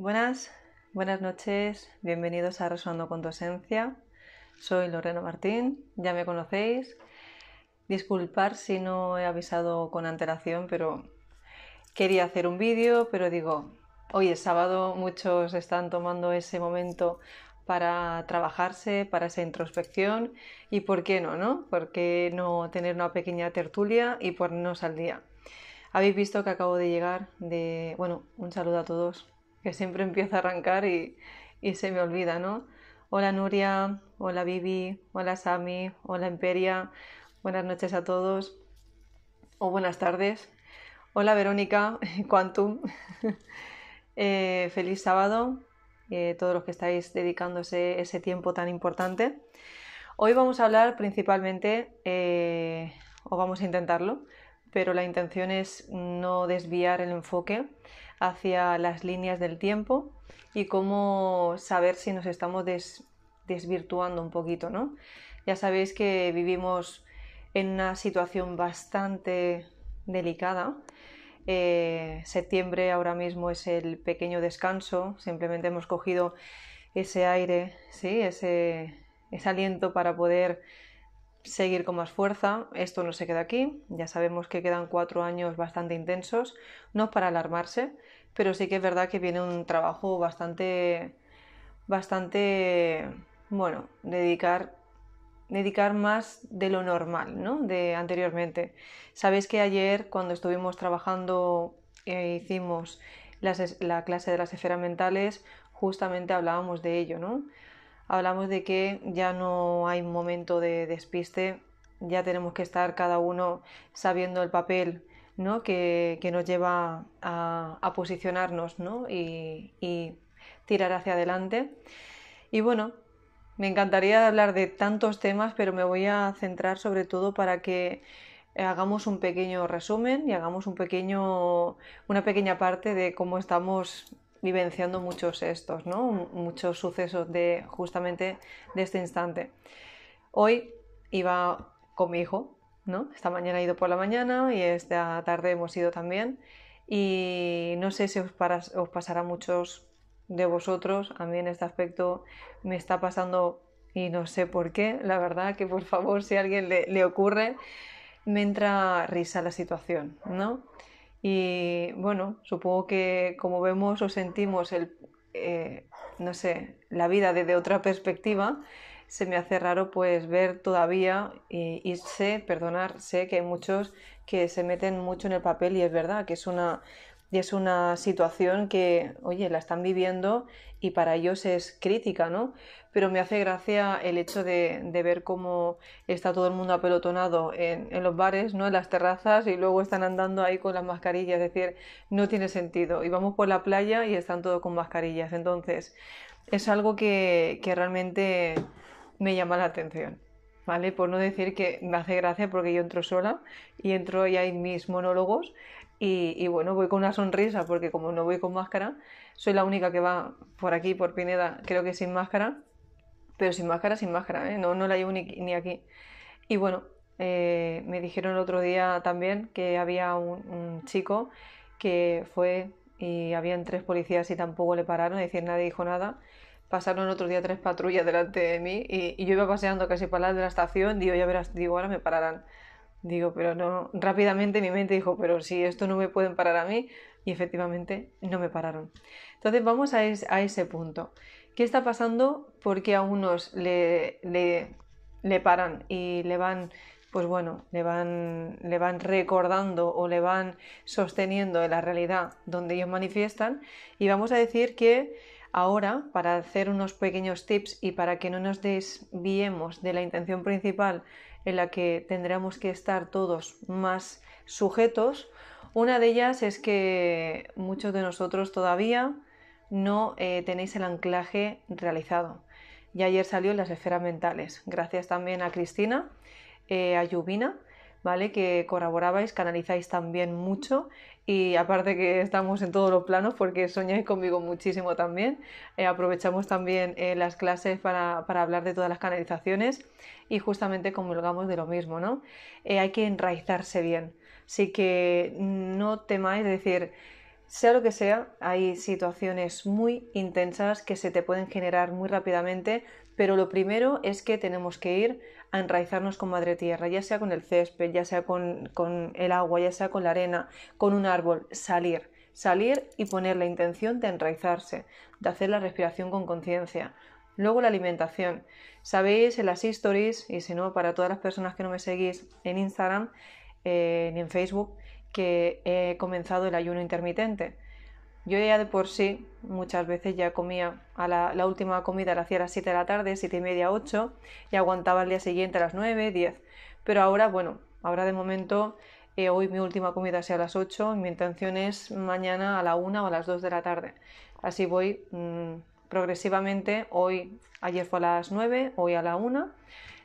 Buenas, buenas noches, bienvenidos a Resonando con tu Esencia. Soy Lorena Martín, ya me conocéis. Disculpar si no he avisado con antelación, pero quería hacer un vídeo, pero digo, hoy es sábado, muchos están tomando ese momento para trabajarse, para esa introspección y por qué no, ¿no? ¿Por qué no tener una pequeña tertulia y ponernos al día? Habéis visto que acabo de llegar de, bueno, un saludo a todos que siempre empieza a arrancar y, se me olvida, ¿no? Hola Nuria, hola Vivi, hola Sami, hola Imperia, buenas noches a todos o buenas tardes. Hola Verónica, Quantum, eh, feliz sábado, eh, todos los que estáis dedicándose ese tiempo tan importante. Hoy vamos a hablar principalmente, eh, o vamos a intentarlo, pero la intención es no desviar el enfoque hacia las líneas del tiempo y cómo saber si nos estamos desvirtuando un poquito, ¿no? Ya sabéis que vivimos en una situación bastante delicada. Eh, septiembre ahora mismo es el pequeño descanso, simplemente hemos cogido ese aire, ¿sí? ese, ese aliento para poder seguir con más fuerza. Esto no se queda aquí, ya sabemos que quedan cuatro años bastante intensos, no para alarmarse, pero sí que es verdad que viene un trabajo bastante, bastante, bueno, dedicar dedicar más de lo normal, ¿no? De anteriormente. Sabéis que ayer cuando estuvimos trabajando e hicimos la, clase de las esferas mentales, justamente hablábamos de ello, ¿no? Hablamos de que ya no hay momento de despiste, ya tenemos que estar cada uno sabiendo el papel que, nos lleva a, posicionarnos y, tirar hacia adelante. Y bueno, me encantaría hablar de tantos temas, pero me voy a centrar sobre todo para que hagamos un pequeño resumen y hagamos un pequeño, una pequeña parte de cómo estamos vivenciando muchos estos, muchos sucesos de justamente de este instante. Hoy iba con mi hijo esta mañana he ido por la mañana y esta tarde hemos ido también. Y no sé si os, pasará a muchos de vosotros, a mí en este aspecto me está pasando y no sé por qué, la verdad que por favor si a alguien le, ocurre, me entra risa la situación, ¿no? Y bueno, supongo que como vemos o sentimos el, eh, no sé, la vida desde otra perspectiva, se me hace raro pues ver todavía eh, y, sé, perdonar, sé que hay muchos que se meten mucho en el papel y es verdad que es una, y es una situación que, oye, la están viviendo y para ellos es crítica, ¿no? Pero me hace gracia el hecho de, ver cómo está todo el mundo apelotonado en, los bares, ¿no? En las terrazas y luego están andando ahí con las mascarillas, es decir, no tiene sentido. Y vamos por la playa y están todos con mascarillas. Entonces, es algo que realmente me llama la atención. ¿Vale? Por no decir que me hace gracia porque yo entro sola y entro y hay mis monólogos y, bueno, voy con una sonrisa porque como no voy con máscara, soy la única que va por aquí, por Pineda, creo que sin máscara, pero sin máscara, sin máscara, ¿eh? no, no la llevo ni, aquí. Y bueno, eh, me dijeron el otro día también que había un, chico que fue y habían tres policías y tampoco le pararon, es decir, nadie dijo nada pasaron otro día tres patrullas delante de mí y, yo iba paseando casi para la de la estación, digo, ya verás, digo, ahora me pararán. Digo, pero no, rápidamente mi mente dijo, pero si esto no me pueden parar a mí, y efectivamente no me pararon. Entonces vamos a, ese punto. ¿Qué está pasando? Porque a unos le, le, paran y le van, pues bueno, le van, le van recordando o le van sosteniendo en la realidad donde ellos manifiestan? Y vamos a decir que Ahora, para hacer unos pequeños tips y para que no nos desviemos de la intención principal en la que tendremos que estar todos más sujetos, una de ellas es que muchos de nosotros todavía no eh, tenéis el anclaje realizado. Y ayer salió en las esferas mentales. Gracias también a Cristina, eh, a Yubina, ¿vale? Que colaborabais, canalizáis también mucho y aparte que estamos en todos los planos porque soñáis conmigo muchísimo también. Eh, aprovechamos también eh, las clases para, hablar de todas las canalizaciones y justamente comulgamos de lo mismo, ¿no? Eh, hay que enraizarse bien, así que no temáis decir... Sea lo que sea, hay situaciones muy intensas que se te pueden generar muy rápidamente, pero lo primero es que tenemos que ir a enraizarnos con Madre Tierra, ya sea con el césped, ya sea con, el agua, ya sea con la arena, con un árbol, salir, salir y poner la intención de enraizarse, de hacer la respiración con conciencia. Luego la alimentación. Sabéis, en las stories, y si no, para todas las personas que no me seguís en Instagram eh, ni en Facebook, que he comenzado el ayuno intermitente. Yo ya de por sí muchas veces ya comía, a la, última comida la hacía a las 7 de la tarde, 7 y media, 8, y aguantaba el día siguiente a las 9, 10. Pero ahora, bueno, ahora de momento, eh, hoy mi última comida sea a las 8, y mi intención es mañana a la 1 o a las 2 de la tarde. Así voy mm, progresivamente, hoy, ayer fue a las 9, hoy a la 1,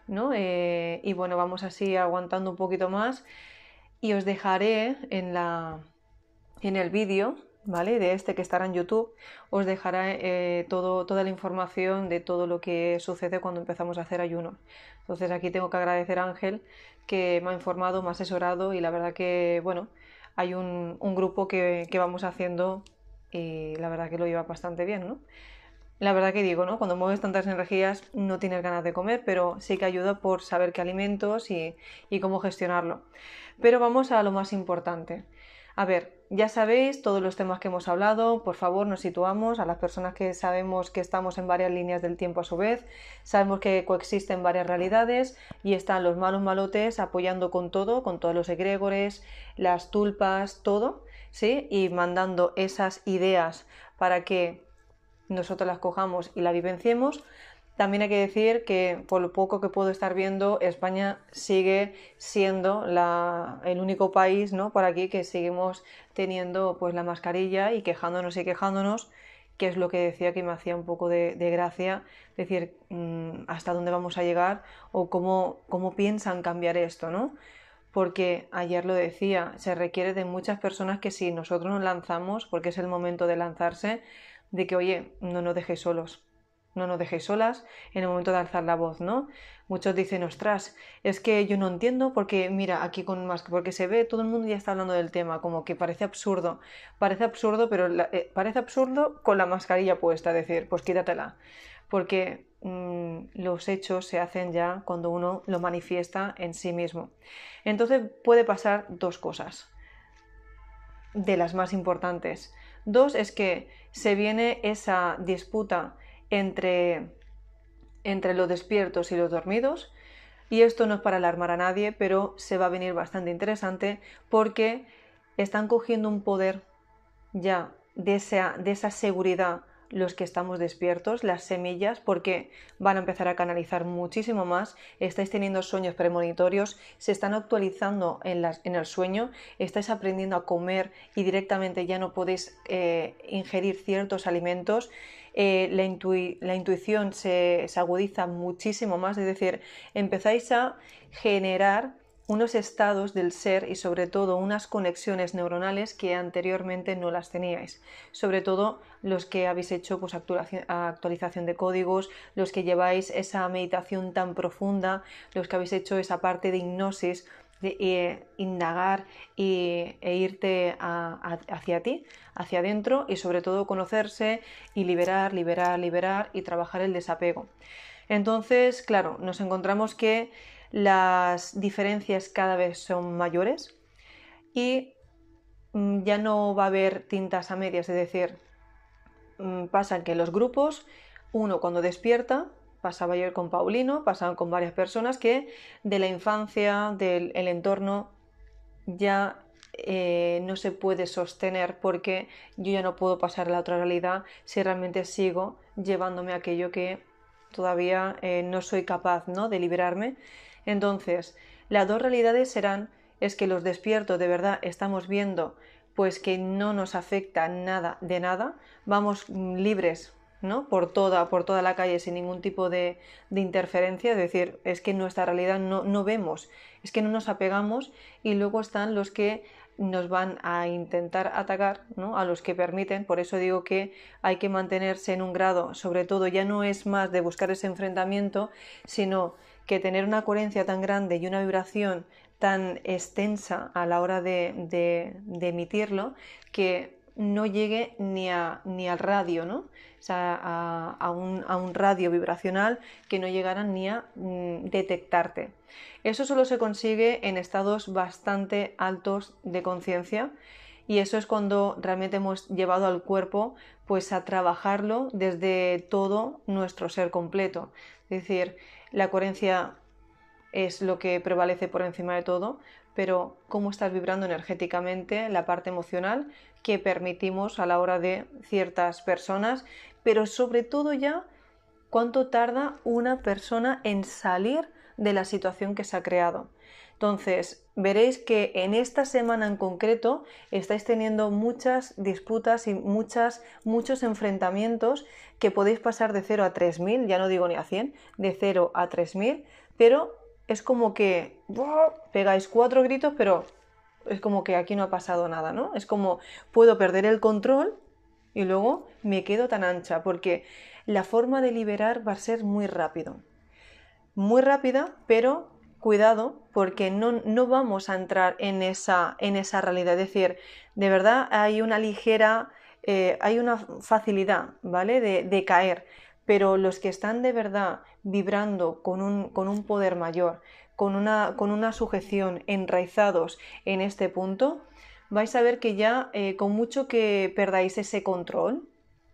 ¿no? Eh, y bueno, vamos así aguantando un poquito más. Y os dejaré en, la, en el vídeo ¿vale? De este que estará en YouTube, os dejará eh, toda la información de todo lo que sucede cuando empezamos a hacer ayuno. Entonces aquí tengo que agradecer a Ángel que me ha informado, me ha asesorado y la verdad que, bueno, hay un, grupo que, vamos haciendo y la verdad que lo lleva bastante bien, La verdad que digo, ¿no? Cuando mueves tantas energías no tienes ganas de comer, pero sí que ayuda por saber qué alimentos y cómo gestionarlo. Pero vamos a lo más importante. A ver, ya sabéis todos los temas que hemos hablado, por favor nos situamos a las personas que sabemos que estamos en varias líneas del tiempo a su vez, sabemos que coexisten varias realidades y están los malos malotes apoyando con todo, con todos los egregores, las tulpas, todo, ¿sí? Y mandando esas ideas para que nosotros las cojamos y la vivenciemos, también hay que decir que, por lo poco que puedo estar viendo, España sigue siendo el único país ¿no? por aquí que seguimos teniendo pues, la mascarilla y quejándonos y quejándonos, que es lo que decía que me hacía un poco de, de gracia, decir mm, hasta dónde vamos a llegar o cómo, piensan cambiar esto, ¿no? Porque ayer lo decía, se requiere de muchas personas que si nosotros nos lanzamos, porque es el momento de lanzarse, de que, oye, no nos dejéis solos no nos dejéis solas en el momento de alzar la voz, ¿no? Muchos dicen, ostras, es que yo no entiendo porque, mira, aquí con más, porque se ve, todo el mundo ya está hablando del tema, como que parece absurdo, parece absurdo, pero eh, parece absurdo con la mascarilla puesta, decir, pues quítatela, porque mm, los hechos se hacen ya cuando uno lo manifiesta en sí mismo. Entonces puede pasar dos cosas, de las más importantes. Dos es que se viene esa disputa entre, entre los despiertos y los dormidos. Y esto no es para alarmar a nadie, pero se va a venir bastante interesante porque están cogiendo un poder ya de de esa seguridad los que estamos despiertos, las semillas, porque van a empezar a canalizar muchísimo más, estáis teniendo sueños premonitorios, se están actualizando en, en el sueño, estáis aprendiendo a comer y directamente ya no podéis eh, ingerir ciertos alimentos. Eh, la, intuición se, se agudiza muchísimo más, es decir, empezáis a generar unos estados del ser y sobre todo unas conexiones neuronales que anteriormente no las teníais, sobre todo los que habéis hecho pues, actualización de códigos, los que lleváis esa meditación tan profunda, los que habéis hecho esa parte de hipnosis, de eh, indagar y, e irte hacia ti, hacia adentro y sobre todo conocerse y liberar, liberar, liberar y trabajar el desapego. Entonces, claro, nos encontramos que las diferencias cada vez son mayores y mm, ya no va a haber tintas a medias, es decir, mm, pasan que los grupos, uno cuando despierta, pasaba ayer con Paulino, pasaban con varias personas que de la infancia, del entorno, ya eh, no se puede sostener porque yo ya no puedo pasar a la otra realidad si realmente sigo llevándome aquello que todavía eh, no soy capaz ¿no? de liberarme. Entonces, las dos realidades serán es que los despiertos de verdad estamos viendo pues que no nos afecta nada de nada, vamos libres ¿no? por toda, por toda la calle sin ningún tipo de, de interferencia, es decir, es que nuestra realidad no, no, vemos, es que no nos apegamos y luego están los que nos van a intentar atacar, ¿no? a los que permiten, por eso digo que hay que mantenerse en un grado, sobre todo ya no es más de buscar ese enfrentamiento, sino que tener una coherencia tan grande y una vibración tan extensa a la hora de, emitirlo que no llegue ni, a, ni al radio, ¿no? O sea, a, un, radio vibracional que no llegara ni a mm, detectarte. Eso solo se consigue en estados bastante altos de conciencia y eso es cuando realmente hemos llevado al cuerpo pues a trabajarlo desde todo nuestro ser completo. Es decir, la coherencia es lo que prevalece por encima de todo, pero cómo estás vibrando energéticamente la parte emocional que permitimos a la hora de ciertas personas, pero sobre todo ya cuánto tarda una persona en salir de la situación que se ha creado. Entonces, veréis que en esta semana en concreto estáis teniendo muchas disputas y muchas, muchos enfrentamientos que podéis pasar de 0 a 3.000, ya no digo ni a 100, de 0 a 3.000, pero es como que pegáis cuatro gritos, pero es como que aquí no ha pasado nada, ¿no? Es como puedo perder el control y luego me quedo tan ancha, porque la forma de liberar va a ser muy rápido. Muy rápida, pero cuidado porque no, no vamos a entrar en esa, en esa realidad. Es decir, de verdad hay una ligera, eh, hay una facilidad, ¿vale? De, caer. Pero los que están de verdad vibrando con un, con un poder mayor, con una, con una sujeción, enraizados en este punto, vais a ver que ya eh, con mucho que perdáis ese control,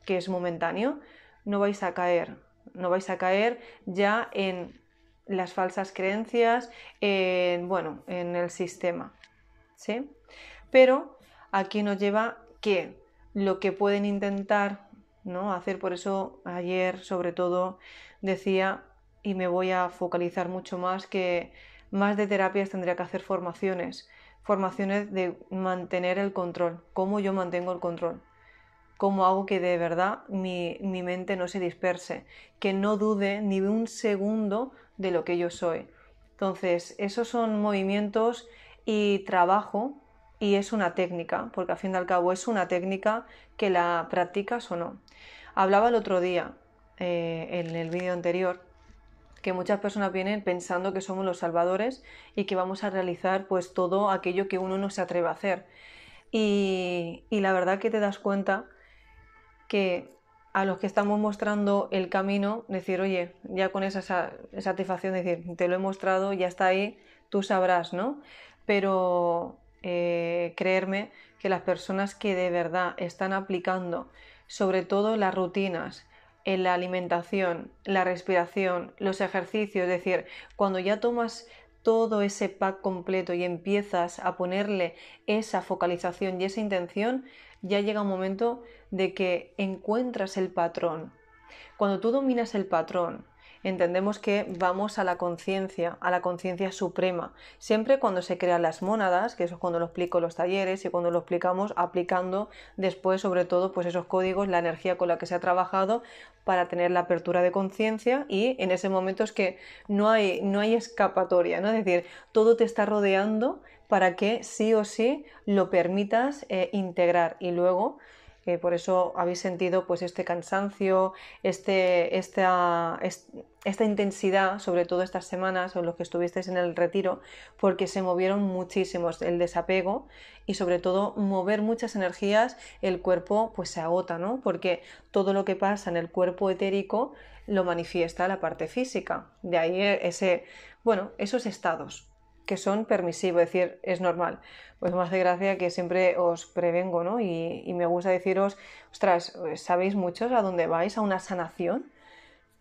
que es momentáneo, no vais a caer, no vais a caer ya en las falsas creencias, en, bueno, en el sistema. ¿sí? Pero aquí nos lleva que lo que pueden intentar ¿no? hacer, por eso ayer sobre todo decía, y me voy a focalizar mucho más, que más de terapias tendría que hacer formaciones, formaciones de mantener el control, cómo yo mantengo el control como hago que de verdad mi, mente no se disperse, que no dude ni un segundo de lo que yo soy. Entonces, esos son movimientos y trabajo y es una técnica, porque al fin y al cabo es una técnica que la practicas o no. Hablaba el otro día, eh, en el vídeo anterior, que muchas personas vienen pensando que somos los salvadores y que vamos a realizar pues todo aquello que uno no se atreve a hacer. Y, y la verdad que te das cuenta que a los que estamos mostrando el camino, decir, oye, ya con esa satisfacción, decir, te lo he mostrado, ya está ahí, tú sabrás, ¿no? Pero eh, creerme que las personas que de verdad están aplicando, sobre todo las rutinas, en la alimentación, la respiración, los ejercicios, es decir, cuando ya tomas todo ese pack completo y empiezas a ponerle esa focalización y esa intención, ya llega un momento de que encuentras el patrón. Cuando tú dominas el patrón, entendemos que vamos a la conciencia, a la conciencia suprema. Siempre cuando se crean las mónadas, que eso es cuando lo explico en los talleres y cuando lo explicamos aplicando después sobre todo pues esos códigos, la energía con la que se ha trabajado para tener la apertura de conciencia y en ese momento es que no hay, no hay escapatoria, ¿no? Es decir, todo te está rodeando para que sí o sí lo permitas eh, integrar y luego que por eso habéis sentido pues este cansancio, este, esta, intensidad, sobre todo estas semanas o los que estuvisteis en el retiro, porque se movieron muchísimos el desapego y sobre todo mover muchas energías, el cuerpo pues se agota, ¿no? Porque todo lo que pasa en el cuerpo etérico lo manifiesta la parte física, de ahí ese, bueno, esos estados, que son permisivos, es decir, es normal. Pues me hace gracia que siempre os prevengo, ¿no? Y, me gusta deciros, ostras, pues, ¿sabéis muchos a dónde vais? ¿A una sanación?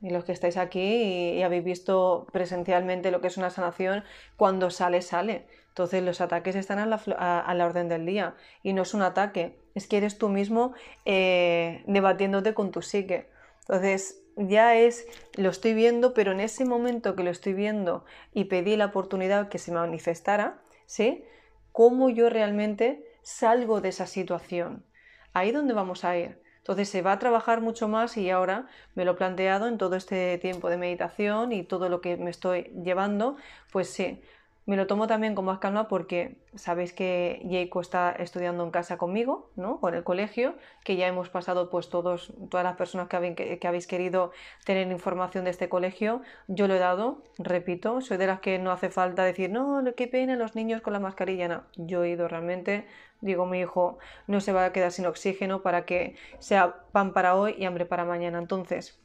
y los que estáis aquí y, habéis visto presencialmente lo que es una sanación, cuando sale, sale. Entonces los ataques están a la, orden del día y no es un ataque, es que eres tú mismo eh, debatiéndote con tu psique. Entonces ya es, lo estoy viendo, pero en ese momento que lo estoy viendo y pedí la oportunidad que se manifestara, ¿sí? ¿Cómo yo realmente salgo de esa situación? Ahí donde vamos a ir. Entonces se va a trabajar mucho más y ahora me lo he planteado en todo este tiempo de meditación y todo lo que me estoy llevando, pues sí, me lo tomo también con más calma porque sabéis que Jake está estudiando en casa conmigo, ¿no? Con el colegio, que ya hemos pasado pues todos, todas las personas que, habéis, querido tener información de este colegio, yo lo he dado, repito, soy de las que no hace falta decir, no, qué pena los niños con la mascarilla, no, yo he ido realmente, digo, mi hijo no se va a quedar sin oxígeno para que sea pan para hoy y hambre para mañana, entonces,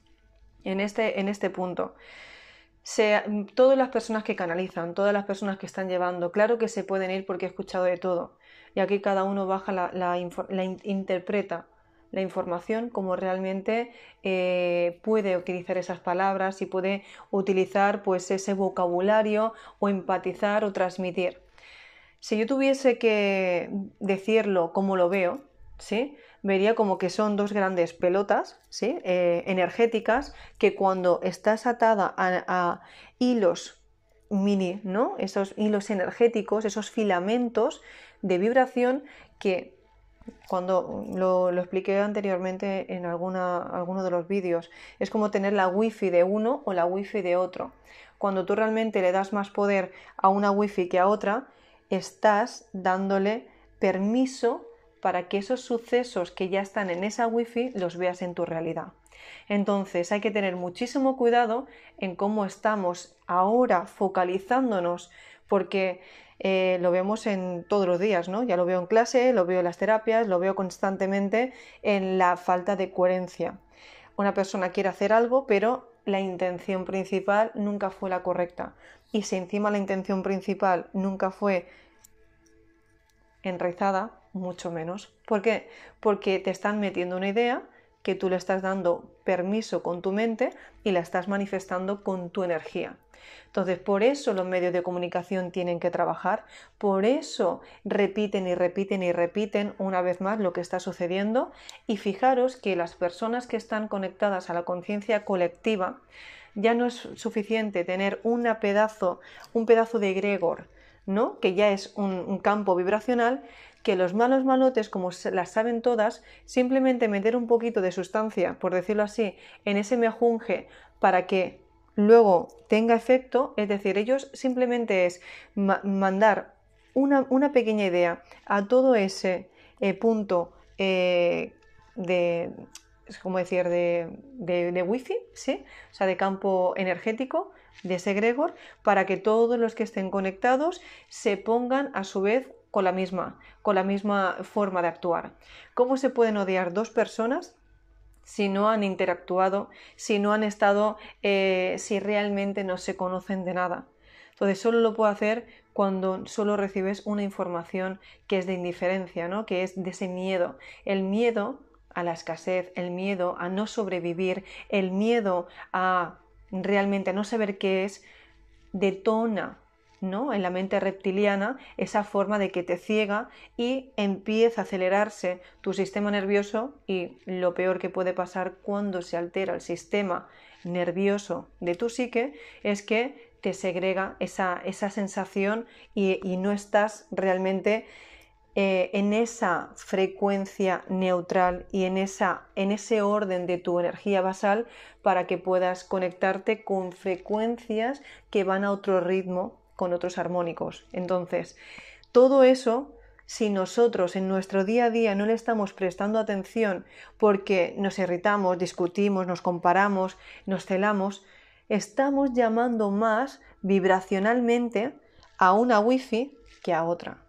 en este, en este punto. Mm, todas las personas que canalizan, todas las personas que están llevando, claro que se pueden ir porque he escuchado de todo. Y aquí cada uno baja la, interpreta la información como realmente eh, puede utilizar esas palabras y puede utilizar pues ese vocabulario o empatizar o transmitir. Si yo tuviese que decirlo como lo veo, ¿sí? vería como que son dos grandes pelotas ¿sí? Eh, energéticas que cuando estás atada a, hilos mini, ¿no? Esos hilos energéticos, esos filamentos de vibración que cuando lo, expliqué anteriormente en alguna, alguno de los vídeos, es como tener la wifi de uno o la wifi de otro. Cuando tú realmente le das más poder a una wifi que a otra, estás dándole permiso para que esos sucesos que ya están en esa wifi los veas en tu realidad. Entonces hay que tener muchísimo cuidado en cómo estamos ahora focalizándonos porque eh, lo vemos en todos los días, ¿no? Ya lo veo en clase, lo veo en las terapias, lo veo constantemente en la falta de coherencia. Una persona quiere hacer algo, pero la intención principal nunca fue la correcta. Y si encima la intención principal nunca fue enraizada, mucho menos. ¿Por qué? Porque te están metiendo una idea que tú le estás dando permiso con tu mente y la estás manifestando con tu energía. Entonces, por eso los medios de comunicación tienen que trabajar, por eso repiten y repiten y repiten una vez más lo que está sucediendo y fijaros que las personas que están conectadas a la conciencia colectiva ya no es suficiente tener una pedazo, un pedazo de Gregor, ¿no? que ya es un campo vibracional, que los malos malotes, como las saben todas, simplemente meter un poquito de sustancia, por decirlo así, en ese mejunje para que luego tenga efecto, es decir, ellos simplemente es mandar una, pequeña idea a todo ese eh, punto eh, de, como decir?, de, de, de, wifi, ¿sí? O sea, de campo energético de ese Gregor, para que todos los que estén conectados se pongan a su vez con la misma, con la misma forma de actuar. ¿Cómo se pueden odiar dos personas si no han interactuado, si no han estado, eh, si realmente no se conocen de nada? Entonces solo lo puedo hacer cuando solo recibes una información que es de indiferencia, ¿no? que es de ese miedo. El miedo a la escasez, el miedo a no sobrevivir, el miedo a realmente no saber qué es, detona en la mente reptiliana esa forma de que te ciega y empieza a acelerarse tu sistema nervioso y lo peor que puede pasar cuando se altera el sistema nervioso de tu psique es que te segrega esa, esa sensación y, no estás realmente eh, en esa frecuencia neutral y en, esa, en ese orden de tu energía basal para que puedas conectarte con frecuencias que van a otro ritmo con otros armónicos. Entonces, todo eso, si nosotros en nuestro día a día no le estamos prestando atención porque nos irritamos, discutimos, nos comparamos, nos celamos, estamos llamando más vibracionalmente a una wifi que a otra.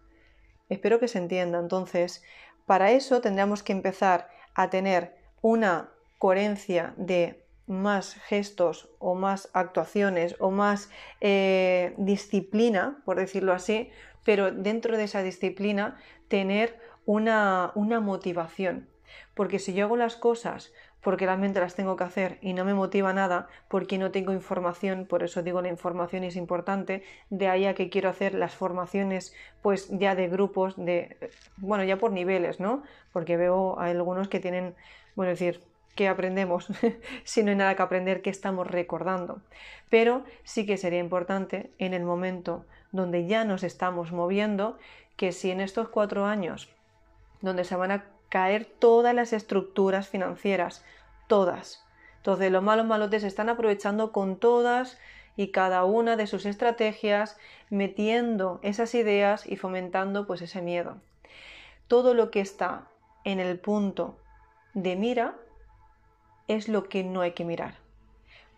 Espero que se entienda. Entonces, para eso tendremos que empezar a tener una coherencia de más gestos o más actuaciones o más eh, disciplina, por decirlo así, pero dentro de esa disciplina tener una, motivación. Porque si yo hago las cosas porque realmente las tengo que hacer y no me motiva nada, porque no tengo información, por eso digo la información es importante, de ahí a que quiero hacer las formaciones pues ya de grupos, de bueno, ya por niveles, ¿no? Porque veo a algunos que tienen, bueno, decir, que aprendemos, si no hay nada que aprender, que estamos recordando. Pero sí que sería importante en el momento donde ya nos estamos moviendo, que si en estos cuatro años, donde se van a caer todas las estructuras financieras, todas, entonces los malos malotes se están aprovechando con todas y cada una de sus estrategias, metiendo esas ideas y fomentando pues ese miedo. Todo lo que está en el punto de mira es lo que no hay que mirar.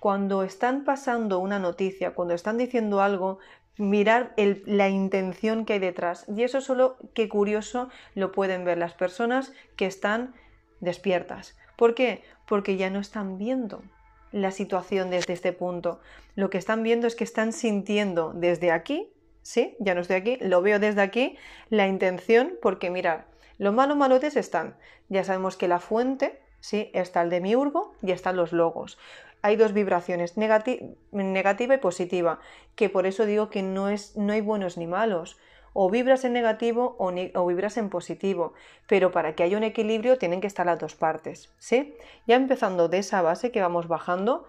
Cuando están pasando una noticia, cuando están diciendo algo, mirar la intención que hay detrás. Y eso solo, qué curioso, lo pueden ver las personas que están despiertas. ¿Por qué? Porque ya no están viendo la situación desde este punto. Lo que están viendo es que están sintiendo desde aquí, ¿sí? Ya no estoy aquí, lo veo desde aquí, la intención, porque mirar, los malos malotes están. Ya sabemos que la fuente ¿sí? Está el demiurgo y están los logos. Hay dos vibraciones, negativa y positiva, que por eso digo que no, es, no hay buenos ni malos. O vibras en negativo o, vibras en positivo, pero para que haya un equilibrio tienen que estar las dos partes, ¿sí? Ya empezando de esa base que vamos bajando,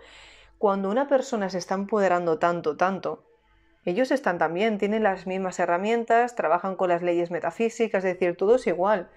cuando una persona se está empoderando tanto, tanto, ellos están también, tienen las mismas herramientas, trabajan con las leyes metafísicas, es decir, todo es igual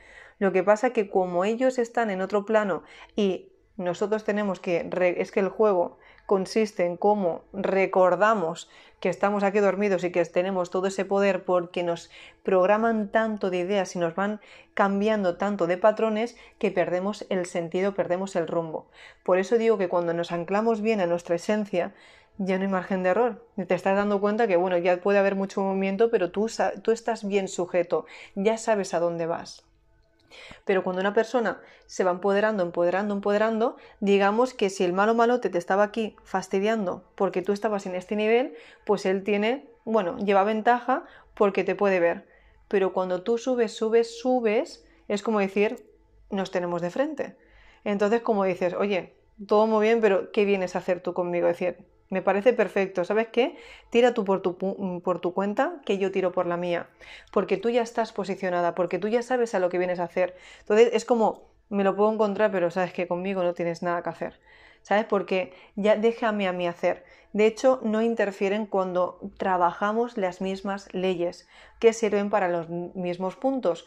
lo que pasa es que como ellos están en otro plano y nosotros tenemos que... Es que el juego consiste en cómo recordamos que estamos aquí dormidos y que tenemos todo ese poder porque nos programan tanto de ideas y nos van cambiando tanto de patrones que perdemos el sentido, perdemos el rumbo. Por eso digo que cuando nos anclamos bien a nuestra esencia, ya no hay margen de error. Te estás dando cuenta que, bueno, ya puede haber mucho movimiento, pero tú, tú estás bien sujeto, ya sabes a dónde vas. Pero cuando una persona se va empoderando, empoderando, empoderando, digamos que si el malo malo te estaba aquí fastidiando porque tú estabas en este nivel, pues él tiene, bueno, lleva ventaja porque te puede ver. Pero cuando tú subes, subes, subes, es como decir, nos tenemos de frente. Entonces, como dices, oye, todo muy bien, pero ¿qué vienes a hacer tú conmigo? Es decir, me parece perfecto. ¿Sabes qué? Tira tú por tu, mm, por tu cuenta, que yo tiro por la mía. Porque tú ya estás posicionada, porque tú ya sabes a lo que vienes a hacer. Entonces es como, me lo puedo encontrar, pero sabes que conmigo no tienes nada que hacer. ¿Sabes? Porque ya déjame a mí hacer. De hecho, no interfieren cuando trabajamos las mismas leyes, que sirven para los mismos puntos.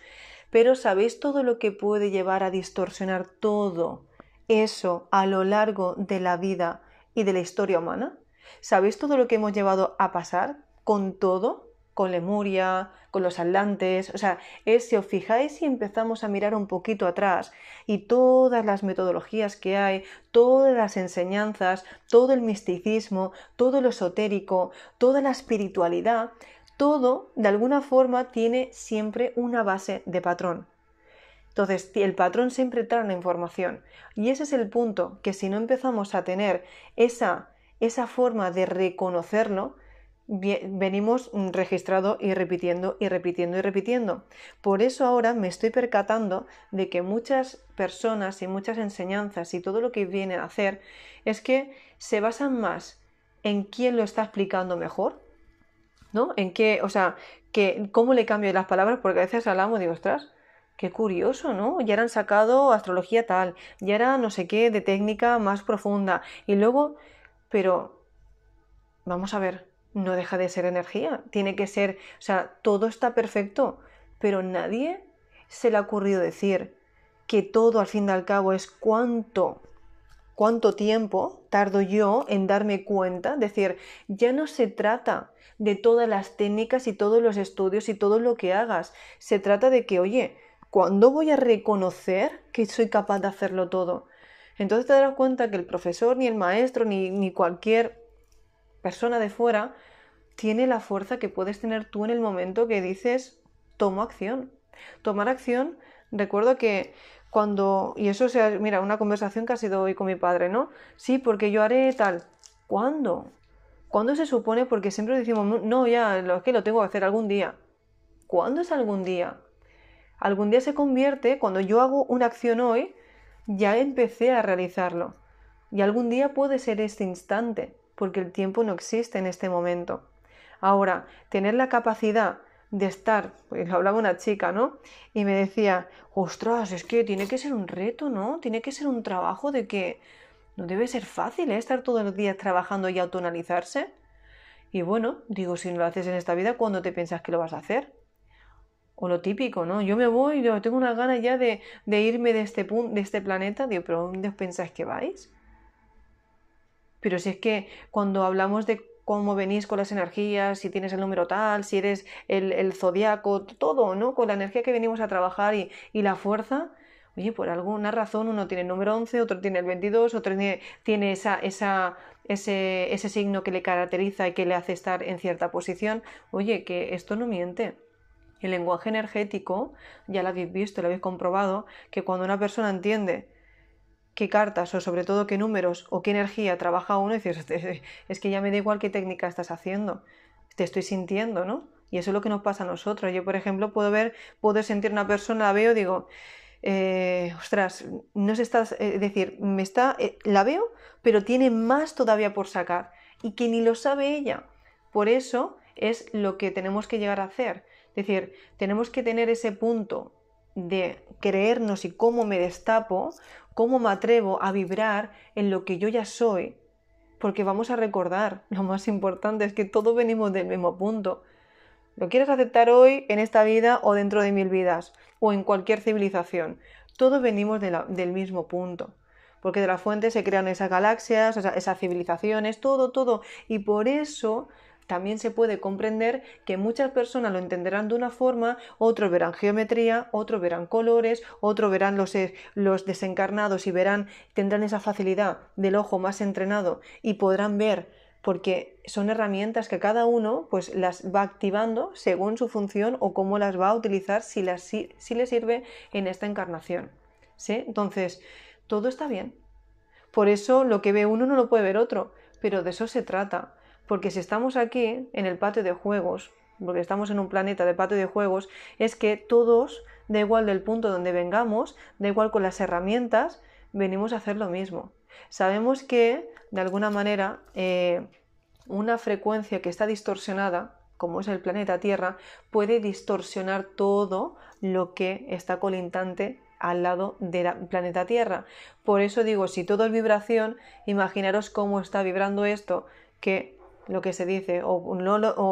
Pero ¿sabéis todo lo que puede llevar a distorsionar todo eso a lo largo de la vida? y de la historia humana. ¿Sabéis todo lo que hemos llevado a pasar con todo? Con Lemuria, con los Atlantes. O sea, es, si os fijáis y empezamos a mirar un poquito atrás y todas las metodologías que hay, todas las enseñanzas, todo el misticismo, todo lo esotérico, toda la espiritualidad, todo de alguna forma tiene siempre una base de patrón. Entonces, el patrón siempre trae una información. Y ese es el punto, que si no empezamos a tener esa, esa forma de reconocerlo, venimos registrado y repitiendo y repitiendo y repitiendo. Por eso ahora me estoy percatando de que muchas personas y muchas enseñanzas y todo lo que viene a hacer es que se basan más en quién lo está explicando mejor, ¿no? En qué, o sea, que cómo le cambio las palabras, porque a veces hablamos amo digo, ostras, Qué curioso, ¿no? Ya han sacado astrología tal, ya era no sé qué de técnica más profunda. Y luego, pero, vamos a ver, no deja de ser energía. Tiene que ser, o sea, todo está perfecto, pero nadie se le ha ocurrido decir que todo al fin y al cabo es cuánto, cuánto tiempo tardo yo en darme cuenta. Decir, ya no se trata de todas las técnicas y todos los estudios y todo lo que hagas. Se trata de que, oye, ¿Cuándo voy a reconocer que soy capaz de hacerlo todo? Entonces te darás cuenta que el profesor, ni el maestro, ni, cualquier persona de fuera tiene la fuerza que puedes tener tú en el momento que dices, tomo acción. Tomar acción, recuerdo que cuando, y eso sea, mira, una conversación que ha sido hoy con mi padre, ¿no? Sí, porque yo haré tal. ¿Cuándo? ¿Cuándo se supone? Porque siempre decimos, no, ya, es que lo tengo que hacer algún día. ¿Cuándo es algún día? algún día se convierte, cuando yo hago una acción hoy, ya empecé a realizarlo. Y algún día puede ser este instante, porque el tiempo no existe en este momento. Ahora, tener la capacidad de estar, pues hablaba una chica, ¿no? Y me decía, ostras, es que tiene que ser un reto, ¿no? Tiene que ser un trabajo de que no debe ser fácil ¿eh? estar todos los días trabajando y autonalizarse. Y bueno, digo, si no lo haces en esta vida, ¿cuándo te piensas que lo vas a hacer? O lo típico, ¿no? Yo me voy, yo tengo una gana ya de, irme de este, de este planeta. Digo, ¿pero dónde os pensáis que vais? Pero si es que cuando hablamos de cómo venís con las energías, si tienes el número tal, si eres el, zodiaco, todo, ¿no? Con la energía que venimos a trabajar y, la fuerza, oye, por alguna razón uno tiene el número 11, otro tiene el 22, otro tiene, tiene esa, esa, ese, ese signo que le caracteriza y que le hace estar en cierta posición. Oye, que esto no miente. El lenguaje energético, ya lo habéis visto, lo habéis comprobado, que cuando una persona entiende qué cartas o sobre todo qué números o qué energía trabaja uno, dices, es que ya me da igual qué técnica estás haciendo, te estoy sintiendo, ¿no? Y eso es lo que nos pasa a nosotros. Yo, por ejemplo, puedo ver, puedo sentir una persona, la veo, digo, eh, ostras, no se está, eh, es decir, me está, eh, la veo, pero tiene más todavía por sacar y que ni lo sabe ella. Por eso es lo que tenemos que llegar a hacer, es decir, tenemos que tener ese punto de creernos y cómo me destapo, cómo me atrevo a vibrar en lo que yo ya soy, porque vamos a recordar, lo más importante es que todos venimos del mismo punto. Lo quieres aceptar hoy, en esta vida o dentro de mil vidas, o en cualquier civilización, todos venimos del mismo punto. Porque de la fuente se crean esas galaxias, esas civilizaciones, todo, todo. Y por eso también se puede comprender que muchas personas lo entenderán de una forma, otros verán geometría, otros verán colores, otros verán los, eh, los desencarnados y verán, tendrán esa facilidad del ojo más entrenado y podrán ver porque son herramientas que cada uno pues las va activando según su función o cómo las va a utilizar si, las, si, si le sirve en esta encarnación. Entonces, todo está bien. Por eso lo que ve uno no lo puede ver otro, pero de eso se trata. Porque si estamos aquí, en el patio de juegos, porque estamos en un planeta de patio de juegos, es que todos, da igual del punto donde vengamos, da igual con las herramientas, venimos a hacer lo mismo. Sabemos que, de alguna manera, eh, una frecuencia que está distorsionada, como es el planeta Tierra, puede distorsionar todo lo que está colintante al lado del planeta Tierra. Por eso digo, si todo es vibración, imaginaros cómo está vibrando esto, que lo que se dice, o,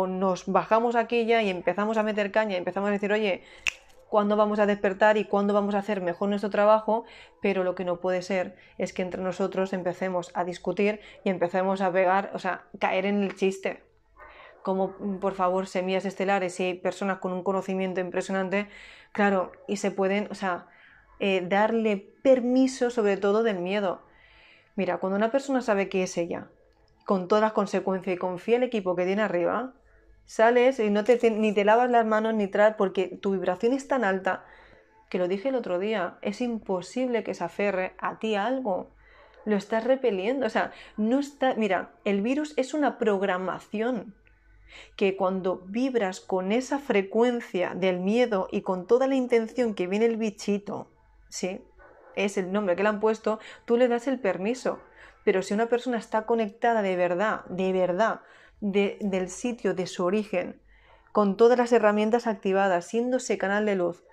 nos bajamos aquí ya y empezamos a meter caña, y empezamos a decir, oye, cuándo vamos a despertar y cuándo vamos a hacer mejor nuestro trabajo, pero lo que no puede ser es que entre nosotros empecemos a discutir y empecemos a pegar, o sea, caer en el chiste. Como, mm, por favor, semillas estelares y personas con un conocimiento impresionante, claro, y se pueden, o sea, eh, darle permiso sobre todo del miedo. Mira, cuando una persona sabe que es ella, con todas consecuencia consecuencias y confía el equipo que tiene arriba, sales y no te, ni te lavas las manos ni traes porque tu vibración es tan alta que lo dije el otro día, es imposible que se aferre a ti algo. Lo estás repeliendo, o sea, no está, mira, el virus es una programación que cuando vibras con esa frecuencia del miedo y con toda la intención que viene el bichito, ¿sí? Es el nombre que le han puesto, tú le das el permiso pero si una persona está conectada de verdad, de verdad, del sitio, de su origen, con todas las herramientas activadas, siendo ese canal de luz,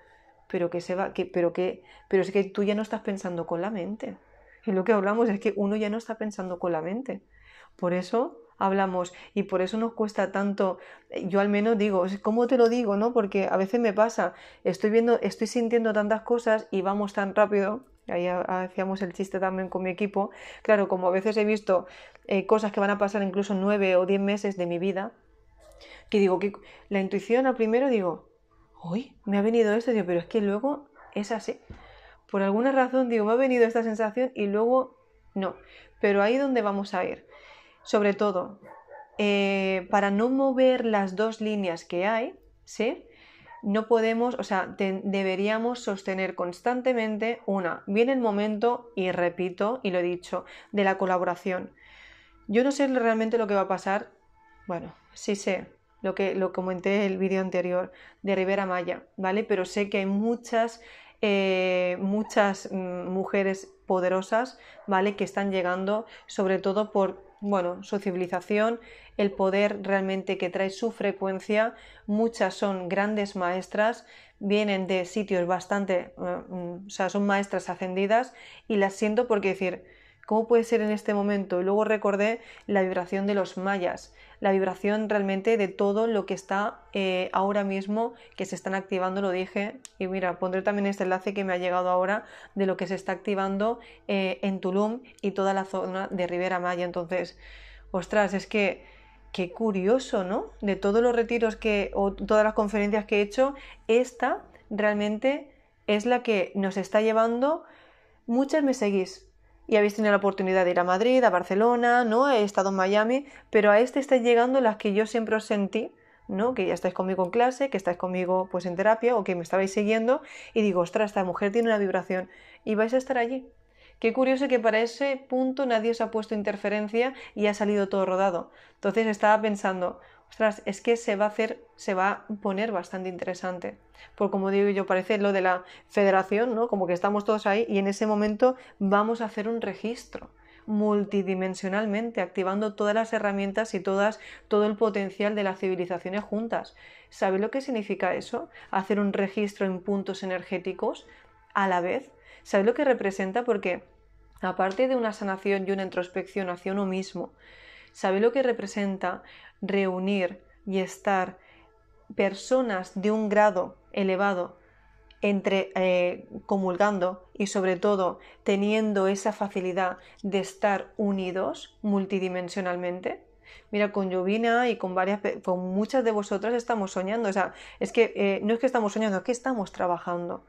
pero que se va, que, pero que, pero es que tú ya no estás pensando con la mente. Y lo que hablamos es que uno ya no está pensando con la mente. Por eso hablamos y por eso nos cuesta tanto, eh, yo al menos digo, ¿cómo te lo digo? ¿No? Porque a veces me pasa, estoy viendo, estoy sintiendo tantas cosas y vamos tan rápido ahí hacíamos el chiste también con mi equipo, claro, como a veces he visto eh, cosas que van a pasar incluso nueve o diez meses de mi vida, que digo que la intuición al primero digo, uy, me ha venido esto, digo, pero es que luego es así. Por alguna razón digo, me ha venido esta sensación y luego no. Pero ahí donde vamos a ir. Sobre todo, eh, para no mover las dos líneas que hay, ¿sí? no podemos, o sea, deberíamos sostener constantemente una, viene el momento, y repito, y lo he dicho, de la colaboración. Yo no sé realmente lo que va a pasar, bueno, sí sé, lo que lo comenté en el vídeo anterior de Rivera Maya, ¿vale? Pero sé que hay muchas, eh, muchas mm, mujeres poderosas, ¿vale? Que están llegando, sobre todo por, bueno, su civilización, el poder realmente que trae su frecuencia. Muchas son grandes maestras, vienen de sitios bastante, eh, mm, o sea, son maestras ascendidas y las siento porque decir, ¿cómo puede ser en este momento? Y luego recordé la vibración de los mayas, la vibración realmente de todo lo que está eh, ahora mismo, que se están activando, lo dije, y mira, pondré también este enlace que me ha llegado ahora de lo que se está activando eh, en Tulum y toda la zona de Ribera Maya. Entonces, ostras, es que Qué curioso, ¿no? De todos los retiros que, o todas las conferencias que he hecho, esta realmente es la que nos está llevando. Muchas me seguís y habéis tenido la oportunidad de ir a Madrid, a Barcelona, ¿no? He estado en Miami, pero a este estáis llegando las que yo siempre os sentí, ¿no? Que ya estáis conmigo en clase, que estáis conmigo pues en terapia o que me estabais siguiendo y digo, ostras, esta mujer tiene una vibración y vais a estar allí. Qué curioso que para ese punto nadie se ha puesto interferencia y ha salido todo rodado. Entonces estaba pensando, ostras, es que se va a hacer, se va a poner bastante interesante. Por pues como digo yo, parece lo de la federación, ¿no? Como que estamos todos ahí y en ese momento vamos a hacer un registro multidimensionalmente, activando todas las herramientas y todas, todo el potencial de las civilizaciones juntas. ¿Sabéis lo que significa eso? Hacer un registro en puntos energéticos a la vez ¿Sabes lo que representa? Porque aparte de una sanación y una introspección hacia uno mismo, sabe lo que representa reunir y estar personas de un grado elevado entre eh, comulgando y sobre todo teniendo esa facilidad de estar unidos multidimensionalmente? Mira, con Jovina y con varias, con muchas de vosotras estamos soñando. O sea, es que eh, no es que estamos soñando, es que estamos trabajando.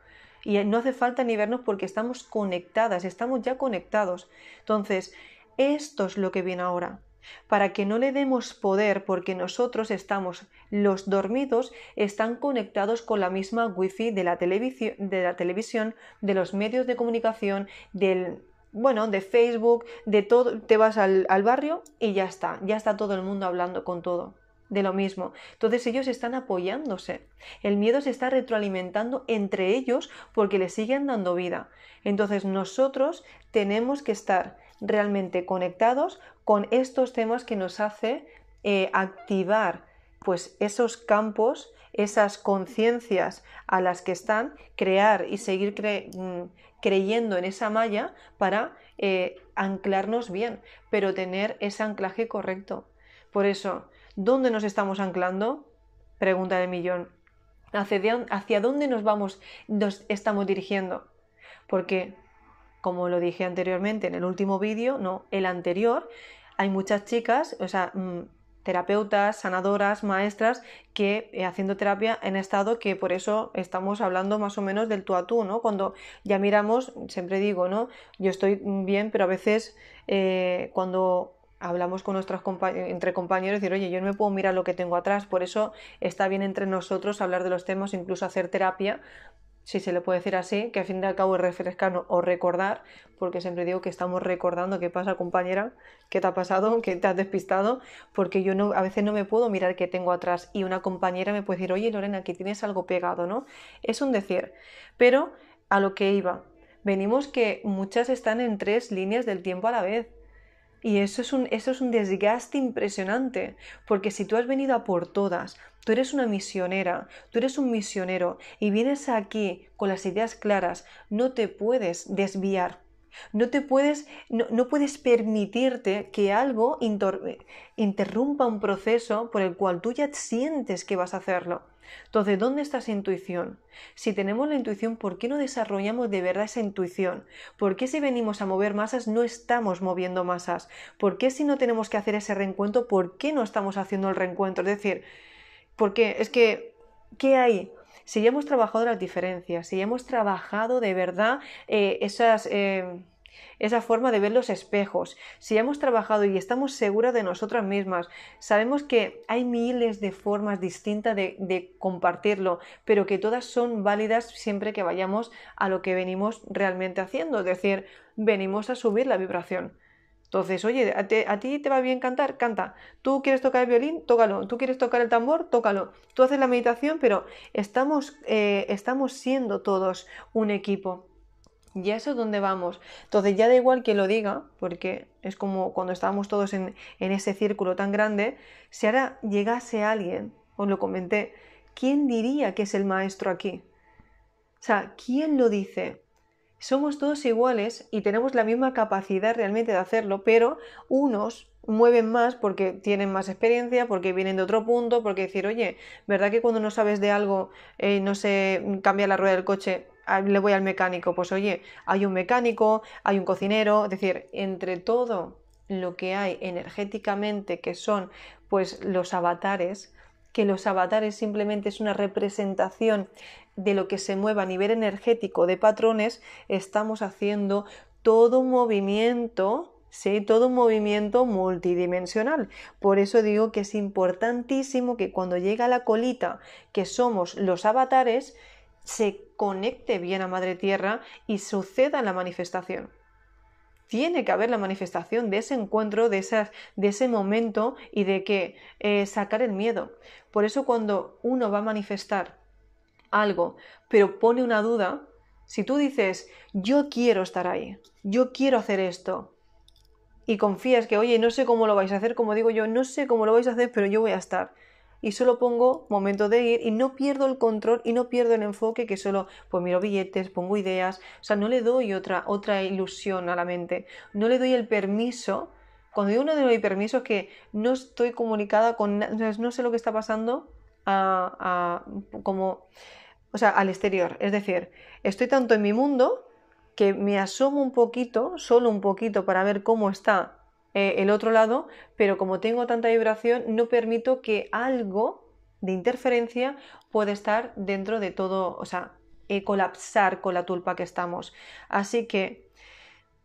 Y no hace falta ni vernos porque estamos conectadas, estamos ya conectados. Entonces, esto es lo que viene ahora. Para que no le demos poder porque nosotros estamos, los dormidos están conectados con la misma wifi de la, televisión, de la televisión, de los medios de comunicación, del, bueno, de Facebook, de todo, te vas al barrio y ya está, ya está todo el mundo hablando con todo de lo mismo. Entonces ellos están apoyándose. El miedo se está retroalimentando entre ellos porque le siguen dando vida. Entonces nosotros tenemos que estar realmente conectados con estos temas que nos hace eh, activar pues esos campos, esas conciencias a las que están, crear y seguir mm, creyendo en esa malla para eh, anclarnos bien, pero tener ese anclaje correcto. Por eso, ¿Dónde nos estamos anclando? Pregunta de millón. ¿Hacia, dónde nos vamos, nos estamos dirigiendo? Porque, como lo dije anteriormente en el último vídeo, no, el anterior, hay muchas chicas, o sea, mm, terapeutas, sanadoras, maestras, que eh, haciendo terapia en estado que por eso estamos hablando más o menos del tú a tú, ¿no? Cuando ya miramos, siempre digo, ¿no? Yo estoy bien, pero a veces eh, cuando hablamos con nuestros entre compañeros y decir, oye, yo no me puedo mirar lo que tengo atrás, por eso está bien entre nosotros hablar de los temas, incluso hacer terapia, si se le puede decir así, que a fin de al cabo es refrescarnos o recordar, porque siempre digo que estamos recordando qué pasa, compañera, qué te ha pasado, qué te has despistado, porque yo no, a veces no me puedo mirar qué tengo atrás y una compañera me puede decir, oye Lorena, aquí tienes algo pegado, ¿no? Es un decir, pero a lo que iba, venimos que muchas están en tres líneas del tiempo a la vez y eso es, un, desgaste impresionante, porque si tú has venido a por todas, tú eres una misionera, tú eres un misionero y vienes aquí con las ideas claras, no te puedes desviar. No te puedes, no puedes permitirte que algo interrumpa un proceso por el cual tú ya sientes que vas a hacerlo. Entonces, ¿dónde está esa intuición? Si tenemos la intuición, ¿por qué no desarrollamos de verdad esa intuición? ¿Por qué si venimos a mover masas no estamos moviendo masas? ¿Por qué si no tenemos que hacer ese reencuentro, por qué no estamos haciendo el reencuentro? Es decir, ¿por qué? Es que, ¿qué hay? Si ya hemos trabajado las diferencias, si ya hemos trabajado de verdad eh, esas... Eh, esa forma de ver los espejos. Si hemos trabajado y estamos seguras de nosotras mismas, sabemos que hay miles de formas distintas de, compartirlo, pero que todas son válidas siempre que vayamos a lo que venimos realmente haciendo, es decir, venimos a subir la vibración. Entonces, oye, a, ti te va bien cantar, canta. Tú quieres tocar el violín, tócalo. Tú quieres tocar el tambor, tócalo. Tú haces la meditación, pero estamos, eh, estamos siendo todos un equipo y eso es donde vamos. Entonces ya da igual que lo diga, porque es como cuando estábamos todos en, ese círculo tan grande, si ahora llegase alguien, os lo comenté, ¿quién diría que es el maestro aquí? O sea, ¿quién lo dice? Somos todos iguales y tenemos la misma capacidad realmente de hacerlo, pero unos mueven más porque tienen más experiencia, porque vienen de otro punto, porque decir, oye, ¿verdad que cuando no sabes de algo, eh, no se cambia la rueda del coche? le voy al mecánico, pues oye, hay un mecánico, hay un cocinero, es decir, entre todo lo que hay energéticamente que son pues los avatares, que los avatares simplemente es una representación de lo que se mueve a nivel energético de patrones, estamos haciendo todo un movimiento, ¿sí? Todo un movimiento multidimensional. Por eso digo que es importantísimo que cuando llega la colita, que somos los avatares, se conecte bien a Madre Tierra y suceda la manifestación. Tiene que haber la manifestación de ese encuentro, de, de ese momento y de que eh, sacar el miedo. Por eso cuando uno va a manifestar algo, pero pone una duda, si tú dices, yo quiero estar ahí, yo quiero hacer esto, y confías que, oye, no sé cómo lo vais a hacer, como digo yo, no sé cómo lo vais a hacer, pero yo voy a estar y solo pongo momento de ir y no pierdo el control y no pierdo el enfoque que solo pues miro billetes, pongo ideas, o sea, no le doy otra, otra ilusión a la mente, no le doy el permiso. Cuando digo no le doy permiso que no estoy comunicada con, no sé lo que está pasando a, como, o sea, al exterior. Es decir, estoy tanto en mi mundo que me asomo un poquito, solo un poquito, para ver cómo está eh, el otro lado, pero como tengo tanta vibración, no permito que algo de interferencia pueda estar dentro de todo, o sea, eh, colapsar con la tulpa que estamos. Así que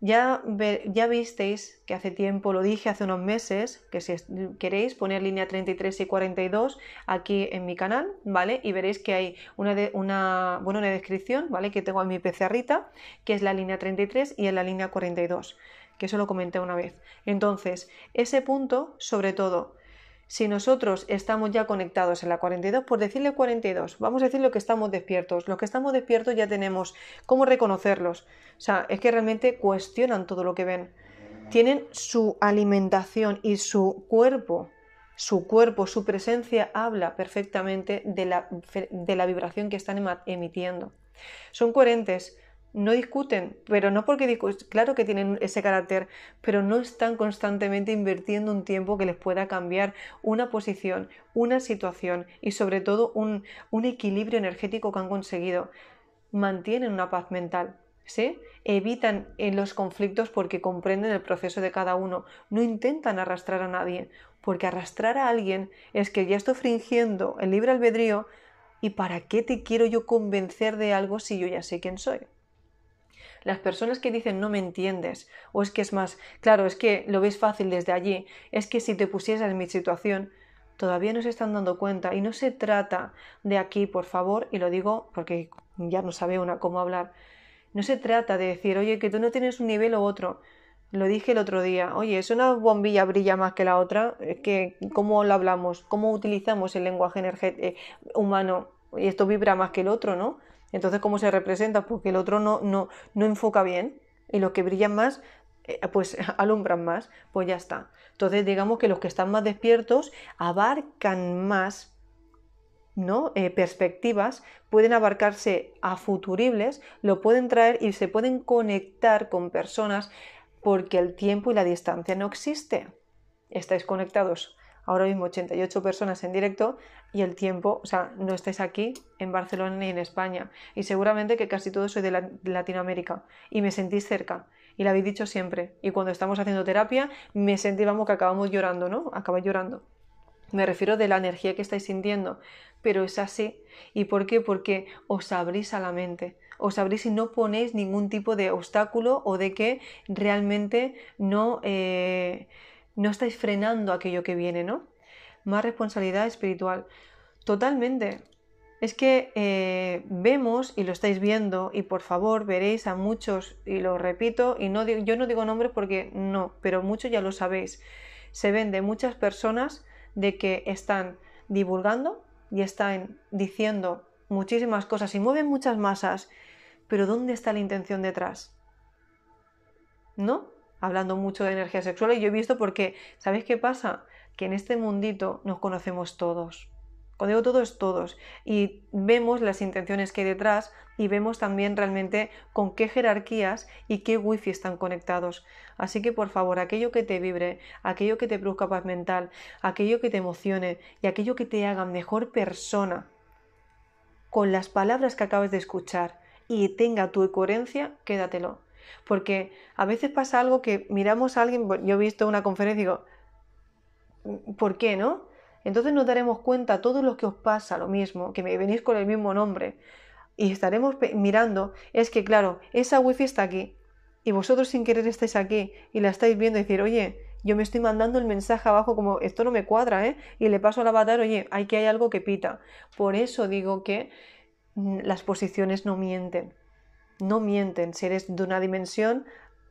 ya, ya visteis que hace tiempo, lo dije hace unos meses, que si queréis poner línea 33 y 42 aquí en mi canal, ¿vale? Y veréis que hay una, de, una, bueno, descripción, ¿vale? Que tengo en mi pizarrita, que es la línea 33 y en la línea 42 que eso lo comenté una vez. Entonces, ese punto, sobre todo, si nosotros estamos ya conectados en la 42, por decirle 42, vamos a decir lo que estamos despiertos. Los que estamos despiertos ya tenemos cómo reconocerlos. O sea, es que realmente cuestionan todo lo que ven. Tienen su alimentación y su cuerpo, su cuerpo, su presencia habla perfectamente de la vibración que están emitiendo. Son coherentes, no discuten, pero no porque claro que tienen ese carácter, pero no están constantemente invirtiendo un tiempo que les pueda cambiar una posición, una situación y sobre todo un, un equilibrio energético que han conseguido. Mantienen una paz mental, ¿sí? Evitan eh, los conflictos porque comprenden el proceso de cada uno, no intentan arrastrar a nadie, porque arrastrar a alguien es que ya estoy fingiendo el libre albedrío y para qué te quiero yo convencer de algo si yo ya sé quién soy. Las personas que dicen no me entiendes, o es que es más, claro, es que lo ves fácil desde allí, es que si te pusieras en mi situación, todavía no se están dando cuenta y no se trata de aquí, por favor, y lo digo porque ya no sabe una cómo hablar, no se trata de decir, oye, que tú no tienes un nivel u otro. Lo dije el otro día, oye, es una bombilla brilla más que la otra, es que cómo lo hablamos, cómo utilizamos el lenguaje eh, humano, y esto vibra más que el otro, ¿no? Entonces, ¿cómo se representa? Porque pues el otro no, no, enfoca bien y los que brillan más, eh, pues alumbran más, pues ya está. Entonces, digamos que los que están más despiertos abarcan más ¿no? Eh, perspectivas, pueden abarcarse a futuribles, lo pueden traer y se pueden conectar con personas porque el tiempo y la distancia no existe. Estáis conectados ahora mismo 88 personas en directo y el tiempo, o sea, no estáis aquí en Barcelona ni en España. Y seguramente que casi todos soy de, Latinoamérica y me sentís cerca. Y lo habéis dicho siempre. Y cuando estamos haciendo terapia, me sentí, vamos, que acabamos llorando, ¿no? Acabáis llorando. Me refiero de la energía que estáis sintiendo, pero es así. ¿Y por qué? Porque os abrís a la mente, os abrís y no ponéis ningún tipo de obstáculo o de que realmente no, eh, no estáis frenando aquello que viene, ¿no? Más responsabilidad espiritual. Totalmente. Es que eh, vemos y lo estáis viendo y por favor veréis a muchos y lo repito y no yo no digo nombres porque no, pero muchos ya lo sabéis. Se ven de muchas personas de que están divulgando y están diciendo muchísimas cosas y mueven muchas masas, pero ¿dónde está la intención detrás? ¿No? hablando mucho de energía sexual y yo he visto porque, ¿sabéis qué pasa? Que en este mundito nos conocemos todos. Cuando digo todos, todos. Y vemos las intenciones que hay detrás y vemos también realmente con qué jerarquías y qué wifi están conectados. Así que por favor, aquello que te vibre, aquello que te produzca paz mental, aquello que te emocione y aquello que te haga mejor persona con las palabras que acabas de escuchar y tenga tu coherencia, quédatelo porque a veces pasa algo que miramos a alguien, yo he visto una conferencia y digo, mm, ¿por qué no? Entonces nos daremos cuenta todos los que os pasa lo mismo, que me venís con el mismo nombre y estaremos mirando, es que claro, esa wifi está aquí y vosotros sin querer estáis aquí y la estáis viendo y decir, oye, yo me estoy mandando el mensaje abajo como esto no me cuadra, ¿eh? Y le paso al avatar, oye, hay que hay algo que pita. Por eso digo que mm, las posiciones no mienten no mienten. Si eres de una dimensión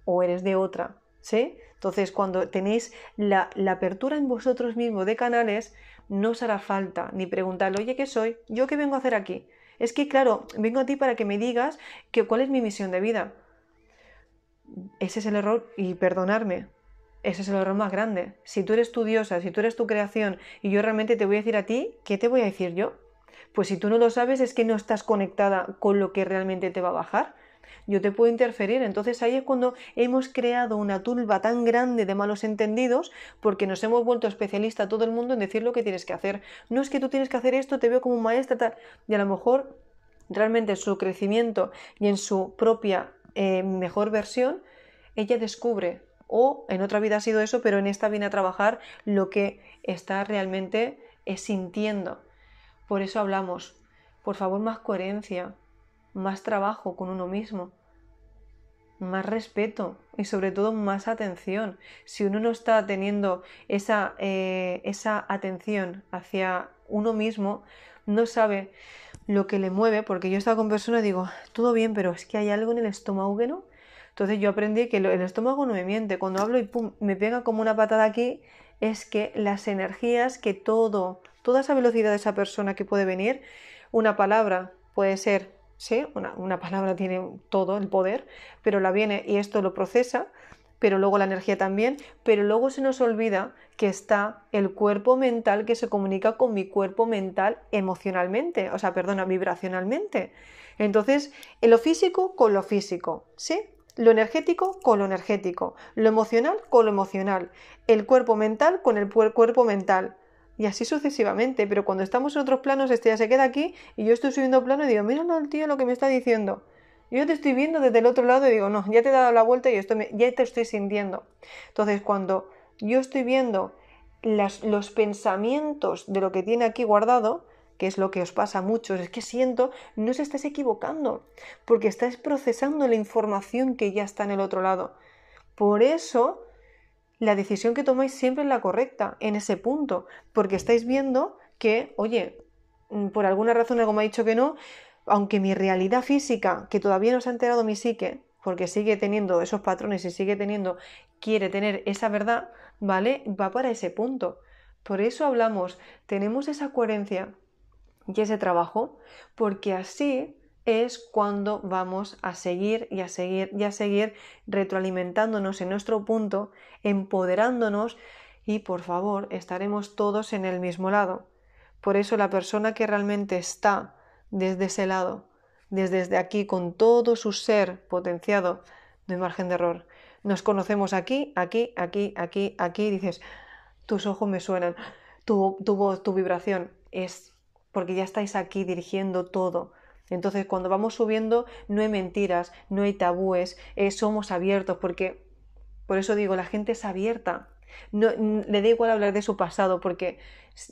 o eres de otra. ¿Sí? Entonces, cuando tenéis la, apertura en vosotros mismos de canales, no os hará falta ni preguntar, oye, ¿qué soy? ¿Yo qué vengo a hacer aquí? Es que, claro, vengo a ti para que me digas cuál es mi misión de vida. Ese es el error, y perdonarme, ese es el error más grande. Si tú eres tu diosa, si tú eres tu creación, y yo realmente te voy a decir a ti, ¿qué te voy a decir yo? Pues si tú no lo sabes es que no estás conectada con lo que realmente te va a bajar. Yo te puedo interferir. Entonces ahí es cuando hemos creado una turba tan grande de malos entendidos porque nos hemos vuelto especialista todo el mundo en decir lo que tienes que hacer. No es que tú tienes que hacer esto, te veo como maestra, tal. Y a lo mejor realmente en su crecimiento y en su propia eh, mejor versión, ella descubre, o oh, en otra vida ha sido eso, pero en esta viene a trabajar lo que está realmente eh, sintiendo. Por eso hablamos, por favor, más coherencia, más trabajo con uno mismo, más respeto y sobre todo más atención. Si uno no está teniendo esa, eh, esa atención hacia uno mismo, no sabe lo que le mueve, porque yo he estado con personas y digo, todo bien, pero es que hay algo en el estómago que no. Entonces yo aprendí que el estómago no me miente, cuando hablo y me pega como una patada aquí, es que las energías que todo toda esa velocidad de esa persona que puede venir, una palabra puede ser, sí, una, palabra tiene todo el poder, pero la viene y esto lo procesa, pero luego la energía también, pero luego se nos olvida que está el cuerpo mental que se comunica con mi cuerpo mental emocionalmente, o sea, perdona, vibracionalmente. Entonces, en lo físico con lo físico, ¿sí? Lo energético con lo energético, lo emocional con lo emocional, el cuerpo mental con el cuerpo mental. Y así sucesivamente, pero cuando estamos en otros planos, este ya se queda aquí y yo estoy subiendo plano y digo, mira al tío lo que me está diciendo. Yo te estoy viendo desde el otro lado y digo, no, ya te he dado la vuelta y estoy ya te estoy sintiendo. Entonces, cuando yo estoy viendo los pensamientos de lo que tiene aquí guardado, que es lo que os pasa a muchos, es que siento, no se estáis equivocando, porque estás procesando la información que ya está en el otro lado. Por eso la decisión que tomáis siempre es la correcta en ese punto, porque estáis viendo que, oye, mm, por alguna razón algo me ha dicho que no, aunque mi realidad física, que todavía no se ha enterado mi psique, porque sigue teniendo esos patrones y sigue teniendo, quiere tener esa verdad, ¿vale? Va para ese punto. Por eso hablamos, tenemos esa coherencia y ese trabajo, porque así es cuando vamos a seguir y a seguir y a seguir retroalimentándonos en nuestro punto, empoderándonos y por favor estaremos todos en el mismo lado. Por eso la persona que realmente está desde ese lado, desde aquí, con todo su ser potenciado, no hay margen de error. Nos conocemos aquí, aquí, aquí, aquí, aquí, y dices, tus ojos me suenan, tu, voz, tu vibración, es porque ya estáis aquí dirigiendo todo entonces, cuando vamos subiendo, no hay mentiras, no hay tabúes, eh, somos abiertos, porque por eso digo, la gente es abierta. No, le da igual hablar de su pasado porque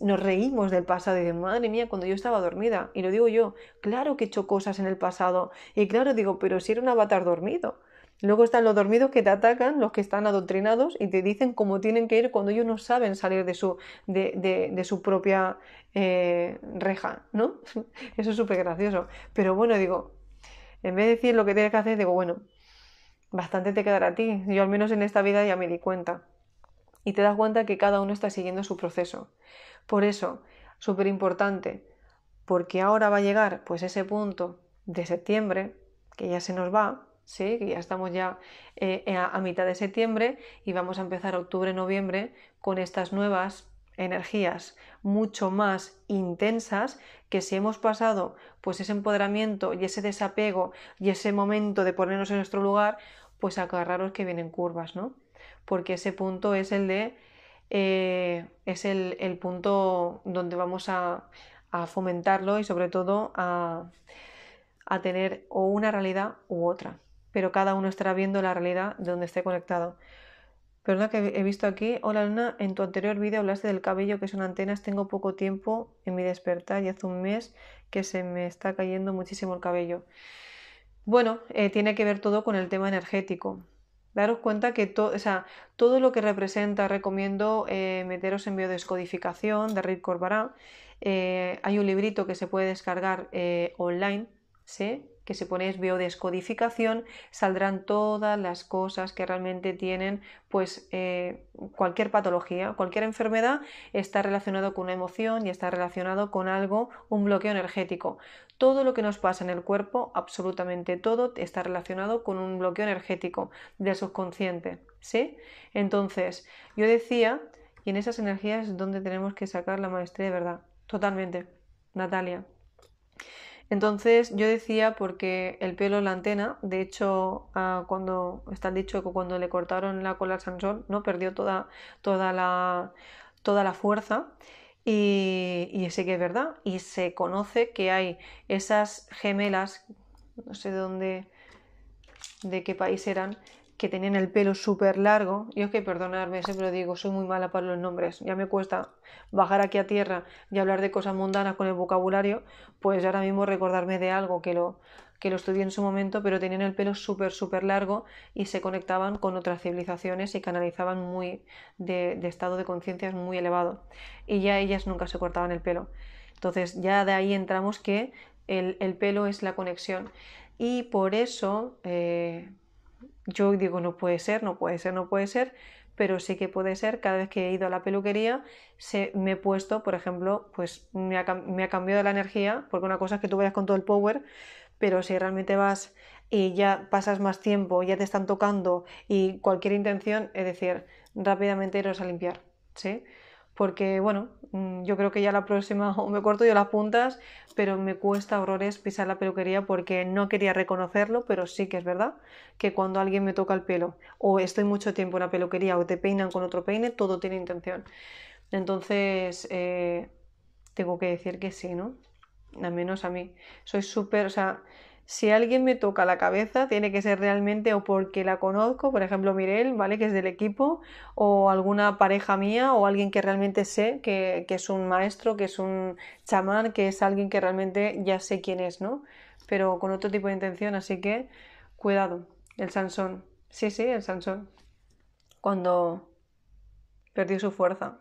nos reímos del pasado y de madre mía, cuando yo estaba dormida, y lo digo yo, claro que he hecho cosas en el pasado, y claro digo, pero si era un avatar dormido, Luego están los dormidos que te atacan, los que están adoctrinados y te dicen cómo tienen que ir cuando ellos no saben salir de su, de, su propia eh, reja, ¿no? Eso es súper gracioso. Pero bueno, digo, en vez de decir lo que tienes que hacer, digo, bueno, bastante te quedará a ti. Yo al menos en esta vida ya me di cuenta. Y te das cuenta que cada uno está siguiendo su proceso. Por eso, súper importante, porque ahora va a llegar pues ese punto de septiembre, que ya se nos va, ¿sí? ya estamos ya eh, eh, a, mitad de septiembre y vamos a empezar octubre-noviembre con estas nuevas energías mucho más intensas que si hemos pasado pues ese empoderamiento y ese desapego y ese momento de ponernos en nuestro lugar pues agarraros que vienen curvas no porque ese punto es el de eh, es el, punto donde vamos a, fomentarlo y sobre todo a, a tener o una realidad u otra pero cada uno estará viendo la realidad de donde esté conectado. Pero que he visto aquí, hola Luna, en tu anterior vídeo hablaste del cabello que son antenas, tengo poco tiempo en mi despertar y hace un mes que se me está cayendo muchísimo el cabello. Bueno, eh, tiene que ver todo con el tema energético. Daros cuenta que todo, sea, todo lo que representa, recomiendo eh, meteros en biodescodificación de Rick Corbará. Eh, hay un librito que se puede descargar online, ¿sí? que si ponéis biodescodificación saldrán todas las cosas que realmente tienen pues eh, cualquier patología, cualquier enfermedad está relacionado con una emoción y está relacionado con algo, un bloqueo energético. Todo lo que nos pasa en el cuerpo, absolutamente todo, está relacionado con un bloqueo energético del subconsciente, ¿sí? Entonces, yo decía, y en esas energías es donde tenemos que sacar la maestría de verdad, totalmente, Natalia. Entonces yo decía porque el pelo la antena, de hecho ah, cuando está dicho que cuando le cortaron la cola al Sansón, no perdió toda, toda, la, toda la fuerza y, y sé que es verdad y se conoce que hay esas gemelas, no sé de dónde, de qué país eran, que tenían el pelo súper largo. Yo es que perdonarme, siempre lo digo, soy muy mala para los nombres. Ya me cuesta bajar aquí a tierra y hablar de cosas mundanas con el vocabulario. Pues ahora mismo recordarme de algo que lo, que lo estudié en su momento, pero tenían el pelo súper, súper largo y se conectaban con otras civilizaciones y canalizaban muy de, estado de conciencia muy elevado. Y ya ellas nunca se cortaban el pelo. Entonces ya de ahí entramos que el, pelo es la conexión. Y por eso... Eh, yo digo, no puede ser, no puede ser, no puede ser, pero sí que puede ser, cada vez que he ido a la peluquería, se, me he puesto, por ejemplo, pues me ha, me ha cambiado la energía, porque una cosa es que tú vayas con todo el power, pero si realmente vas y ya pasas más tiempo, ya te están tocando y cualquier intención, es decir, rápidamente iros a limpiar, ¿sí? porque bueno, mm, yo creo que ya la próxima o me corto yo las puntas, pero me cuesta horrores pisar la peluquería porque no quería reconocerlo, pero sí que es verdad que cuando alguien me toca el pelo o estoy mucho tiempo en la peluquería o te peinan con otro peine, todo tiene intención. Entonces, eh, tengo que decir que sí, ¿no? Al menos a mí. Soy súper, o sea, si alguien me toca la cabeza, tiene que ser realmente o porque la conozco, por ejemplo Mirel, ¿vale? Que es del equipo, o alguna pareja mía, o alguien que realmente sé que, es un maestro, que es un chamán, que es alguien que realmente ya sé quién es, ¿no? Pero con otro tipo de intención, así que cuidado, el Sansón. Sí, sí, el Sansón. Cuando perdió su fuerza.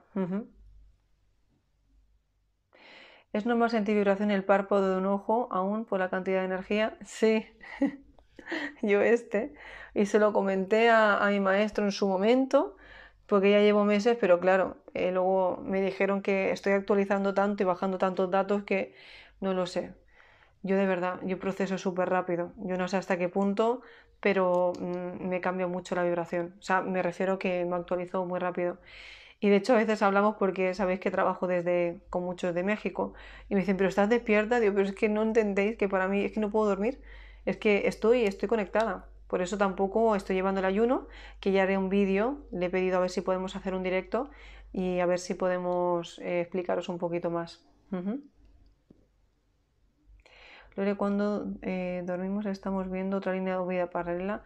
¿Es normal sentir vibración en el párpado de un ojo aún por la cantidad de energía? Sí, yo este. Y se lo comenté a, mi maestro en su momento, porque ya llevo meses, pero claro, eh, luego me dijeron que estoy actualizando tanto y bajando tantos datos que no lo sé. Yo de verdad, yo proceso súper rápido. Yo no sé hasta qué punto, pero mm, me cambia mucho la vibración. O sea, me refiero que me actualizo muy rápido. Y de hecho a veces hablamos porque sabéis que trabajo desde con muchos de México y me dicen, pero estás despierta, digo, pero es que no entendéis que para mí es que no puedo dormir, es que estoy, estoy conectada. Por eso tampoco estoy llevando el ayuno, que ya haré un vídeo, le he pedido a ver si podemos hacer un directo y a ver si podemos eh, explicaros un poquito más. Lore, cuando eh, dormimos estamos viendo otra línea de vida paralela.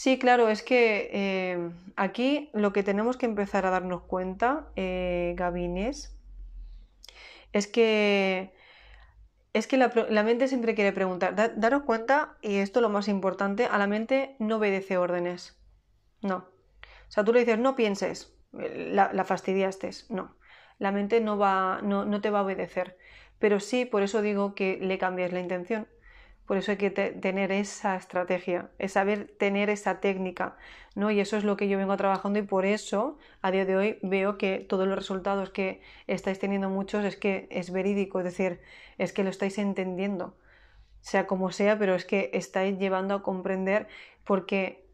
Sí, claro, es que eh, aquí lo que tenemos que empezar a darnos cuenta, eh, Gabines, es que es que la, mente siempre quiere preguntar. daros cuenta, y esto es lo más importante, a la mente no obedece órdenes. No. O sea, tú le dices, no pienses, eh, la, fastidiaste. No. La mente no, va, no, no, te va a obedecer. Pero sí, por eso digo que le cambias la intención. Por eso hay que tener esa estrategia, es saber tener esa técnica, ¿no? Y eso es lo que yo vengo trabajando y por eso a día de hoy veo que todos los resultados que estáis teniendo muchos es que es verídico, es decir, es que lo estáis entendiendo, sea como sea, pero es que estáis llevando a comprender porque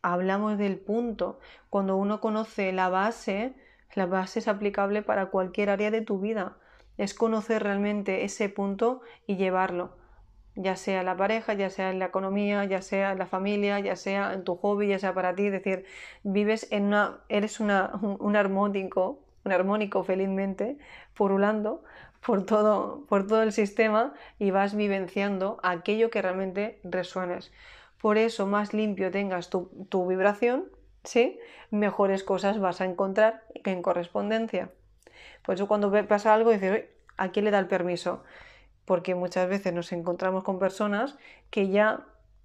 hablamos del punto. Cuando uno conoce la base, la base es aplicable para cualquier área de tu vida. Es conocer realmente ese punto y llevarlo ya sea la pareja, ya sea en la economía, ya sea en la familia, ya sea en tu hobby, ya sea para ti, es decir, vives en una, eres un, armónico, un armónico felizmente, furulando por todo, por todo el sistema y vas vivenciando aquello que realmente resuenes. Por eso, más limpio tengas tu, vibración, ¿sí? mejores cosas vas a encontrar en correspondencia. Por eso cuando pasa algo dices, ¿a quién le da el permiso? porque muchas veces nos encontramos con personas que ya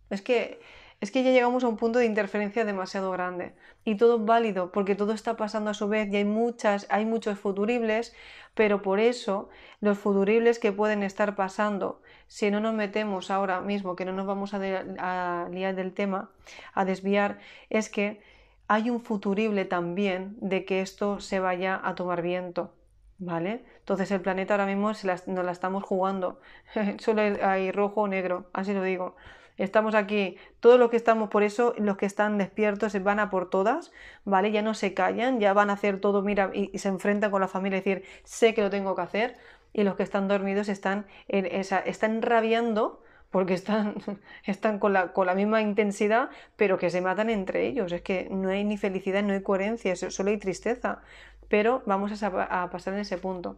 es que es que ya llegamos a un punto de interferencia demasiado grande y todo es válido porque todo está pasando a su vez y hay muchas hay muchos futuribles, pero por eso los futuribles que pueden estar pasando, si no nos metemos ahora mismo que no nos vamos a, a liar del tema, a desviar, es que hay un futurible también de que esto se vaya a tomar viento ¿Vale? Entonces el planeta ahora mismo se la, nos la estamos jugando. Solo hay rojo o negro, así lo digo. Estamos aquí, todos los que estamos por eso, los que están despiertos se van a por todas, ¿vale? Ya no se callan, ya van a hacer todo, mira, y, se enfrentan con la familia y decir, sé que lo tengo que hacer, y los que están dormidos están, en esa, están rabiando porque están, están con, la, con la misma intensidad, pero que se matan entre ellos. Es que no hay ni felicidad, no hay coherencia, solo hay tristeza pero vamos a, pasar en ese punto.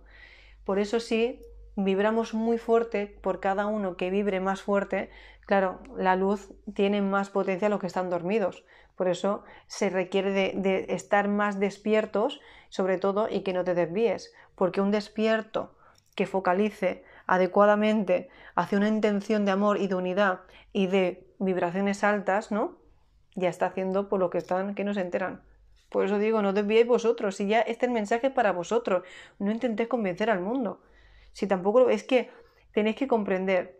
Por eso sí, vibramos muy fuerte, por cada uno que vibre más fuerte, claro, la luz tiene más potencia los que están dormidos. Por eso se requiere de, estar más despiertos, sobre todo, y que no te desvíes, porque un despierto que focalice adecuadamente hacia una intención de amor y de unidad y de vibraciones altas, ¿no? Ya está haciendo por lo que están, que no se enteran. Por eso digo, no desviéis vosotros, si ya este mensaje es para vosotros, no intentéis convencer al mundo. Si tampoco es que tenéis que comprender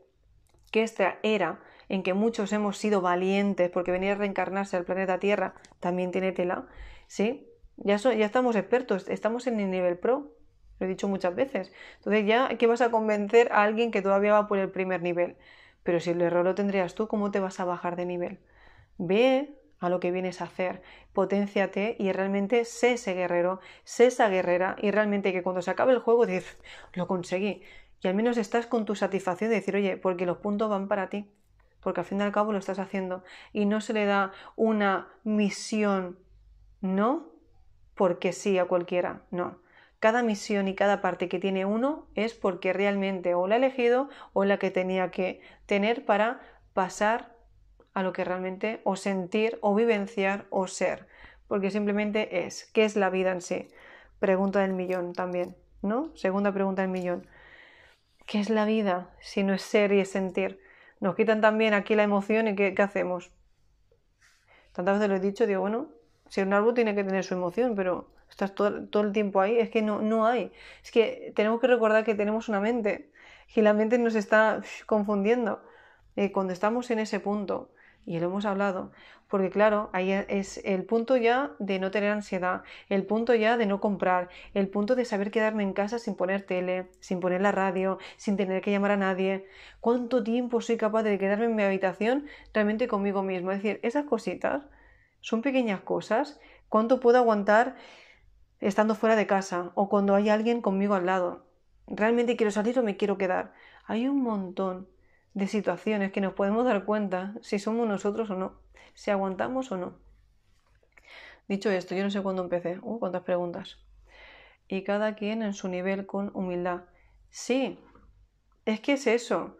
que esta era en que muchos hemos sido valientes porque venía a reencarnarse al planeta Tierra también tiene tela, ¿sí? Ya, ya estamos expertos, estamos en el nivel pro, lo he dicho muchas veces. Entonces ya, ¿qué vas a convencer a alguien que todavía va por el primer nivel? Pero si el error lo tendrías tú, ¿cómo te vas a bajar de nivel? Ve, a lo que vienes a hacer, poténciate y realmente sé ese guerrero, sé esa guerrera y realmente que cuando se acabe el juego dices, lo conseguí. Y al menos estás con tu satisfacción de decir, oye, porque los puntos van para ti, porque al fin y al cabo lo estás haciendo y no se le da una misión, no porque sí a cualquiera, no. Cada misión y cada parte que tiene uno es porque realmente o la ha elegido o la que tenía que tener para pasar a lo que realmente o sentir o vivenciar o ser, porque simplemente es, ¿qué es la vida en sí? Pregunta del millón también, ¿no? Segunda pregunta del millón. ¿Qué es la vida si no es ser y es sentir? Nos quitan también aquí la emoción y ¿qué, hacemos? Tantas veces lo he dicho, digo, bueno, si un árbol tiene que tener su emoción, pero estás todo, el tiempo ahí, es que no, no hay. Es que tenemos que recordar que tenemos una mente y la mente nos está confundiendo. Eh, cuando estamos en ese punto y lo hemos hablado, porque claro, ahí e, es el punto ya de no tener ansiedad, el punto ya de no comprar, el punto de saber quedarme en casa sin poner tele, sin poner la radio, sin tener que llamar a nadie. ¿Cuánto tiempo soy capaz de quedarme en mi habitación realmente conmigo mismo? Es decir, esas cositas son pequeñas cosas. ¿Cuánto puedo aguantar estando fuera de casa o cuando hay alguien conmigo al lado? ¿Realmente quiero salir o me quiero quedar? Hay un montón de situaciones que nos podemos dar cuenta si somos nosotros o no, si aguantamos o no. Dicho esto, yo no sé cuándo empecé, uh, cuántas preguntas. Y cada quien en su nivel con humildad. Sí, es que es eso.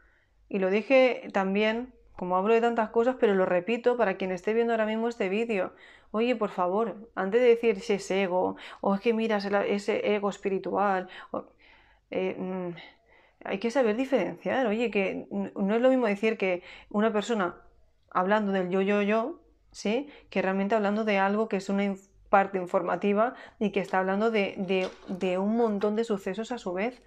Y lo dije también, como hablo de tantas cosas, pero lo repito para quien esté viendo ahora mismo este vídeo. Oye, por favor, antes de decir si es ego, o es que miras ese ego espiritual, o, eh, mm, hay que saber diferenciar, oye, que no es lo mismo decir que una persona hablando del yo, yo, yo, ¿sí? Que realmente hablando de algo que es una parte informativa y que está hablando de, un montón de sucesos a su vez.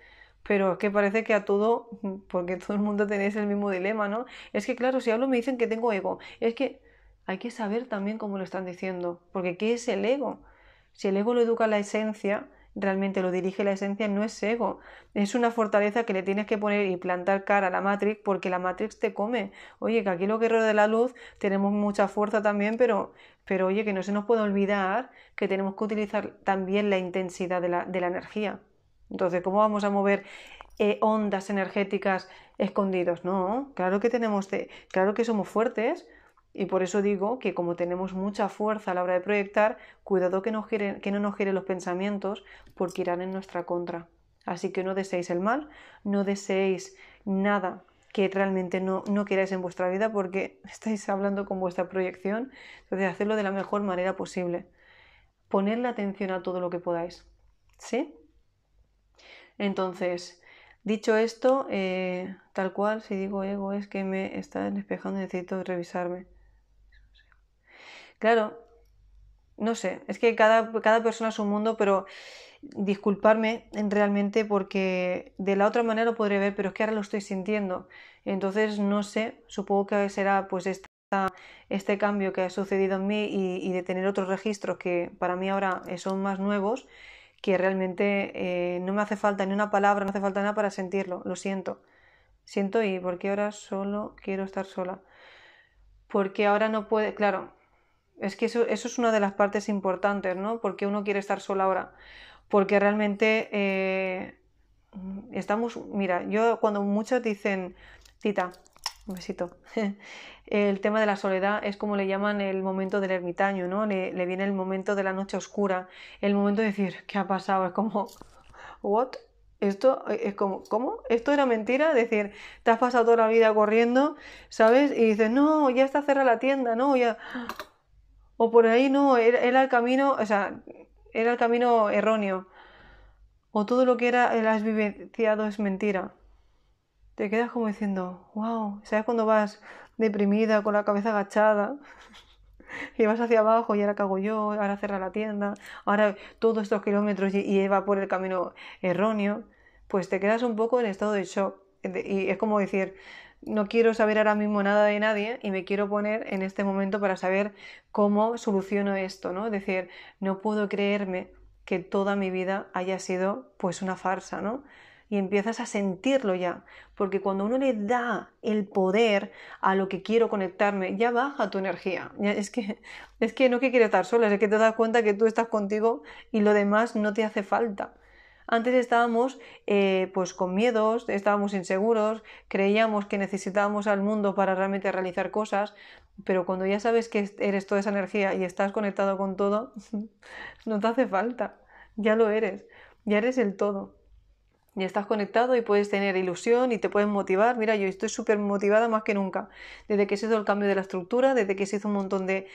Pero es que parece que a todo, porque todo el mundo tenéis el mismo dilema, ¿no? Es que claro, si hablo me dicen que tengo ego. Es que hay que saber también cómo lo están diciendo, porque ¿qué es el ego? Si el ego lo educa la esencia, realmente lo dirige la esencia, no es ego. Es una fortaleza que le tienes que poner y plantar cara a la Matrix porque la Matrix te come. Oye, que aquí lo que de la luz tenemos mucha fuerza también, pero, pero oye, que no se nos puede olvidar que tenemos que utilizar también la intensidad de la, de la energía. Entonces, ¿cómo vamos a mover eh, ondas energéticas escondidos? No, claro que tenemos, claro que somos fuertes, y por eso digo que como tenemos mucha fuerza a la hora de proyectar, cuidado que, que no nos giren los pensamientos porque irán en nuestra contra. Así que no deseéis el mal, no deseéis nada que realmente no, queráis en vuestra vida porque estáis hablando con vuestra proyección. Entonces, hacerlo de la mejor manera posible. la atención a todo lo que podáis. ¿Sí? Entonces, dicho esto, eh, tal cual, si digo ego es que me está despejando y necesito revisarme. Claro, no sé, es que cada, persona es un mundo, pero disculparme realmente porque de la otra manera lo podré ver, pero es que ahora lo estoy sintiendo. Entonces, no sé, supongo que será pues esta, este cambio que ha sucedido en mí y, de tener otros registros que para mí ahora son más nuevos, que realmente eh, no me hace falta ni una palabra, no hace falta nada para sentirlo, lo siento. Siento y porque ahora solo quiero estar sola. Porque ahora no puede, claro, es que eso, es una de las partes importantes, ¿no? Porque uno quiere estar solo ahora. Porque realmente eh, estamos, mira, yo cuando muchos dicen, Tita, un besito, el tema de la soledad es como le llaman el momento del ermitaño, ¿no? Le, viene el momento de la noche oscura, el momento de decir, ¿qué ha pasado? Es como, ¿what? Esto eh, es como, ¿cómo? ¿Esto era mentira? Es decir, te has pasado toda la vida corriendo, ¿sabes? Y dices, no, ya está cerrada la tienda, ¿no? Ya, o por ahí no, era, el camino, o sea, era el camino erróneo, o todo lo que era, el has vivenciado es mentira. Te quedas como diciendo, wow, ¿sabes cuando vas deprimida, con la cabeza agachada? y vas hacia abajo y ahora cago yo, ahora cerra la tienda, ahora todos estos kilómetros y, y, va por el camino erróneo, pues te quedas un poco en estado de shock. Y es como decir, no quiero saber ahora mismo nada de nadie y me quiero poner en este momento para saber cómo soluciono esto, ¿no? Es decir, no puedo creerme que toda mi vida haya sido pues una farsa, ¿no? Y empiezas a sentirlo ya, porque cuando uno le da el poder a lo que quiero conectarme, ya baja tu energía. es, que, es que no que estar sola, es que te das cuenta que tú estás contigo y lo demás no te hace falta. Antes estábamos eh, pues con miedos, estábamos inseguros, creíamos que necesitábamos al mundo para realmente realizar cosas, pero cuando ya sabes que eres toda esa energía y estás conectado con todo, no te hace falta, ya lo eres, ya eres el todo. Y estás conectado y puedes tener ilusión y te puedes motivar. Mira, yo estoy súper motivada más que nunca. Desde que se hizo el cambio de la estructura, desde que se hizo un montón de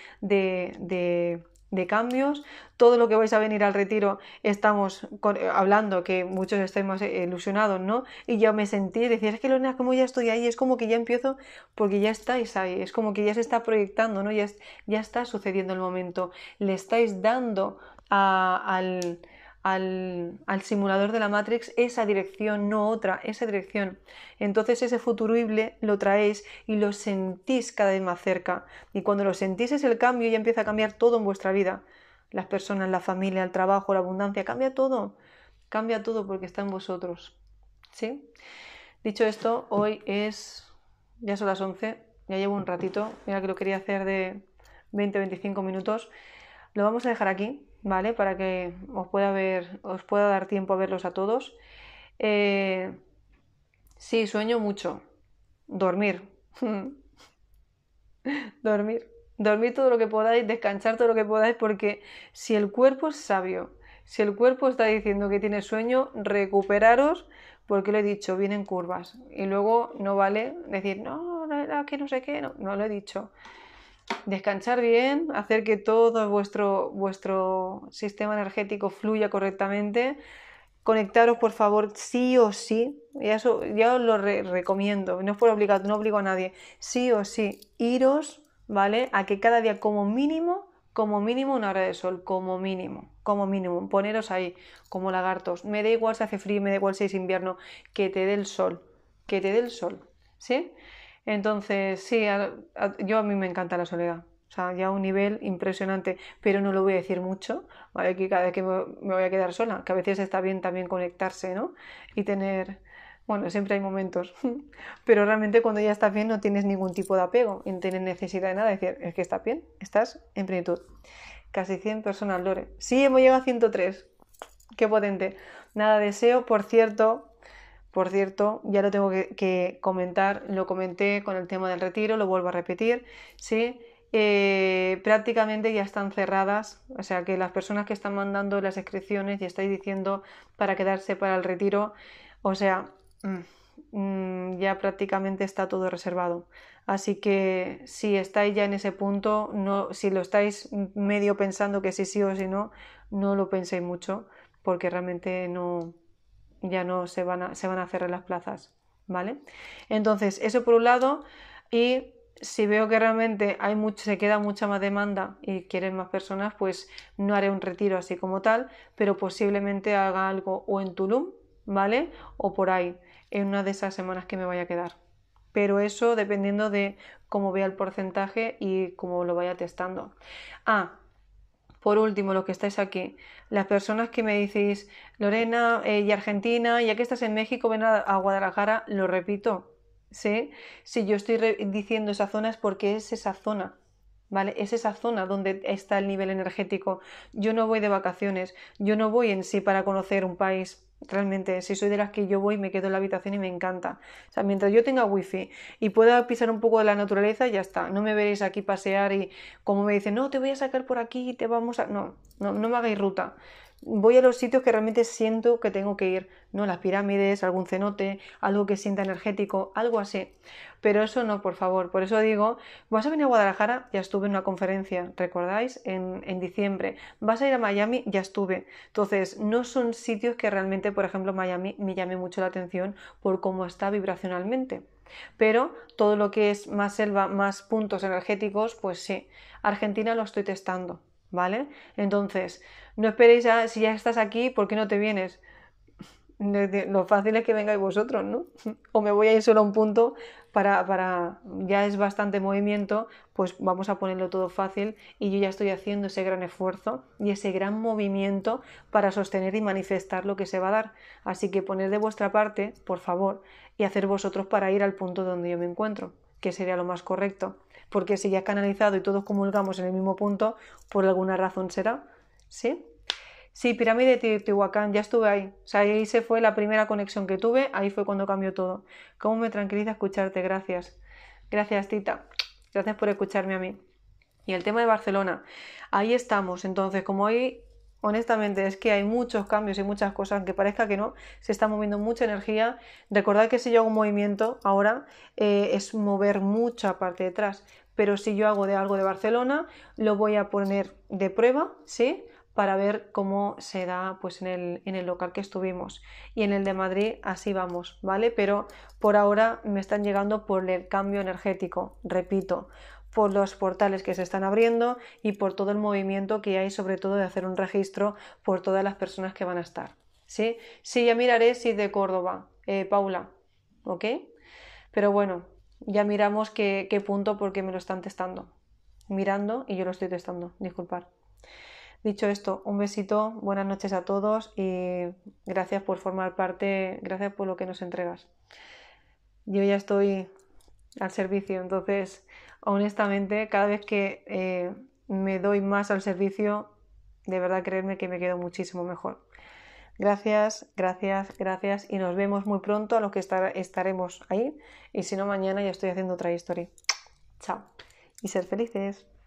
de cambios. Todo lo que vais a venir al retiro estamos eh, hablando que muchos más eh, ilusionados, ¿no? Y yo me sentí, decía, es que Lorena, como ya estoy ahí, es como que ya empiezo porque ya estáis ahí, es como que ya se está proyectando, ¿no? Ya, ya está sucediendo el momento, le estáis dando a, al al, simulador de la Matrix esa dirección, no otra, esa dirección. Entonces ese futurible lo traéis y lo sentís cada vez más cerca. Y cuando lo sentís es el cambio y empieza a cambiar todo en vuestra vida. Las personas, la familia, el trabajo, la abundancia, cambia todo. Cambia todo porque está en vosotros. ¿Sí? Dicho esto, hoy es... Ya son las 11, ya llevo un ratito. Mira que lo quería hacer de 20-25 minutos. Lo vamos a dejar aquí ¿vale? Para que os pueda ver, os pueda dar tiempo a verlos a todos. Eh, sí, sueño mucho. Dormir. dormir. Dormir todo lo que podáis, descansar todo lo que podáis, porque si el cuerpo es sabio, si el cuerpo está diciendo que tiene sueño, recuperaros, porque lo he dicho, vienen curvas. Y luego no vale decir, no, no, no que no sé qué, no, no lo he dicho descansar bien, hacer que todo vuestro, vuestro sistema energético fluya correctamente. Conectaros, por favor, sí o sí. Ya, eso, ya os lo recomiendo. No es por obligar, no obligo a nadie. Sí o sí, iros, ¿vale? A que cada día, como mínimo, como mínimo una hora de sol, como mínimo, como mínimo. Poneros ahí, como lagartos. Me da igual si hace frío, me da igual si es invierno, que te dé el sol, que te dé el sol, ¿sí? Entonces, sí, yo a mí me encanta la soledad. O sea, ya a un nivel impresionante, pero no lo voy a decir mucho, ¿vale? Que cada vez que me, voy a quedar sola, que a veces está bien también conectarse, ¿no? Y tener, bueno, siempre hay momentos, pero realmente cuando ya estás bien no tienes ningún tipo de apego, no tienes necesidad de nada, es decir, es que estás bien, estás en plenitud. Casi 100 personas, Lore. Sí, hemos llegado a 103. Qué potente. Nada deseo, por cierto, por cierto, ya lo tengo que, comentar, lo comenté con el tema del retiro, lo vuelvo a repetir, ¿sí? Eh, prácticamente ya están cerradas, o sea que las personas que están mandando las inscripciones y estáis diciendo para quedarse para el retiro, o sea, mm, mm, ya prácticamente está todo reservado. Así que si estáis ya en ese punto, no, si lo estáis medio pensando que sí, sí o sí no, no lo penséis mucho, porque realmente no, ya no se van a, se van a cerrar las plazas, ¿vale? Entonces, eso por un lado, y si veo que realmente hay mucho, se queda mucha más demanda y quieren más personas, pues no haré un retiro así como tal, pero posiblemente haga algo o en Tulum, ¿vale? O por ahí, en una de esas semanas que me vaya a quedar. Pero eso dependiendo de cómo vea el porcentaje y cómo lo vaya testando. Ah, por último, lo que estáis aquí, las personas que me decís, Lorena eh, y Argentina, ya que estás en México, ven a, a Guadalajara, lo repito, ¿sí? Si yo estoy diciendo esa zona es porque es esa zona, ¿vale? Es esa zona donde está el nivel energético. Yo no voy de vacaciones, yo no voy en sí para conocer un país, Realmente, si soy de las que yo voy, me quedo en la habitación y me encanta. O sea, mientras yo tenga wifi y pueda pisar un poco de la naturaleza, ya está. No me veréis aquí pasear y como me dicen, no, te voy a sacar por aquí y te vamos a... No, no, no me hagáis ruta voy a los sitios que realmente siento que tengo que ir, ¿no? Las pirámides, algún cenote, algo que sienta energético, algo así. Pero eso no, por favor. Por eso digo, vas a venir a Guadalajara, ya estuve en una conferencia, ¿recordáis? En, en diciembre. Vas a ir a Miami, ya estuve. Entonces, no son sitios que realmente, por ejemplo, Miami me llame mucho la atención por cómo está vibracionalmente. Pero todo lo que es más selva, más puntos energéticos, pues sí. Argentina lo estoy testando ¿vale? Entonces, no esperéis a, si ya estás aquí, ¿por qué no te vienes? Lo fácil es que vengáis vosotros, ¿no? O me voy a ir solo a un punto para, para, ya es bastante movimiento, pues vamos a ponerlo todo fácil y yo ya estoy haciendo ese gran esfuerzo y ese gran movimiento para sostener y manifestar lo que se va a dar. Así que poner de vuestra parte, por favor, y hacer vosotros para ir al punto donde yo me encuentro, que sería lo más correcto porque si ya es canalizado y todos comulgamos en el mismo punto, por alguna razón será, ¿sí? Sí, pirámide de Teotihuacán, ya estuve ahí. O sea, ahí se fue la primera conexión que tuve, ahí fue cuando cambió todo. ¿Cómo me tranquiliza escucharte? Gracias. Gracias, Tita. Gracias por escucharme a mí. Y el tema de Barcelona. Ahí estamos. Entonces, como hoy Honestamente, es que hay muchos cambios y muchas cosas, aunque parezca que no, se está moviendo mucha energía. Recordad que si yo hago un movimiento ahora eh, es mover mucha parte detrás, pero si yo hago de algo de Barcelona, lo voy a poner de prueba, ¿sí? Para ver cómo se da pues, en, el, en el local que estuvimos. Y en el de Madrid así vamos, ¿vale? Pero por ahora me están llegando por el cambio energético, repito por los portales que se están abriendo y por todo el movimiento que hay, sobre todo de hacer un registro por todas las personas que van a estar. ¿Sí? Sí, ya miraré si de Córdoba, eh, Paula, ¿ok? Pero bueno, ya miramos qué, qué punto porque me lo están testando. Mirando y yo lo estoy testando, disculpar. Dicho esto, un besito, buenas noches a todos y gracias por formar parte, gracias por lo que nos entregas. Yo ya estoy al servicio, entonces honestamente, cada vez que eh, me doy más al servicio, de verdad creerme que me quedo muchísimo mejor. Gracias, gracias, gracias y nos vemos muy pronto a los que estaremos ahí y si no mañana ya estoy haciendo otra historia. Chao y ser felices.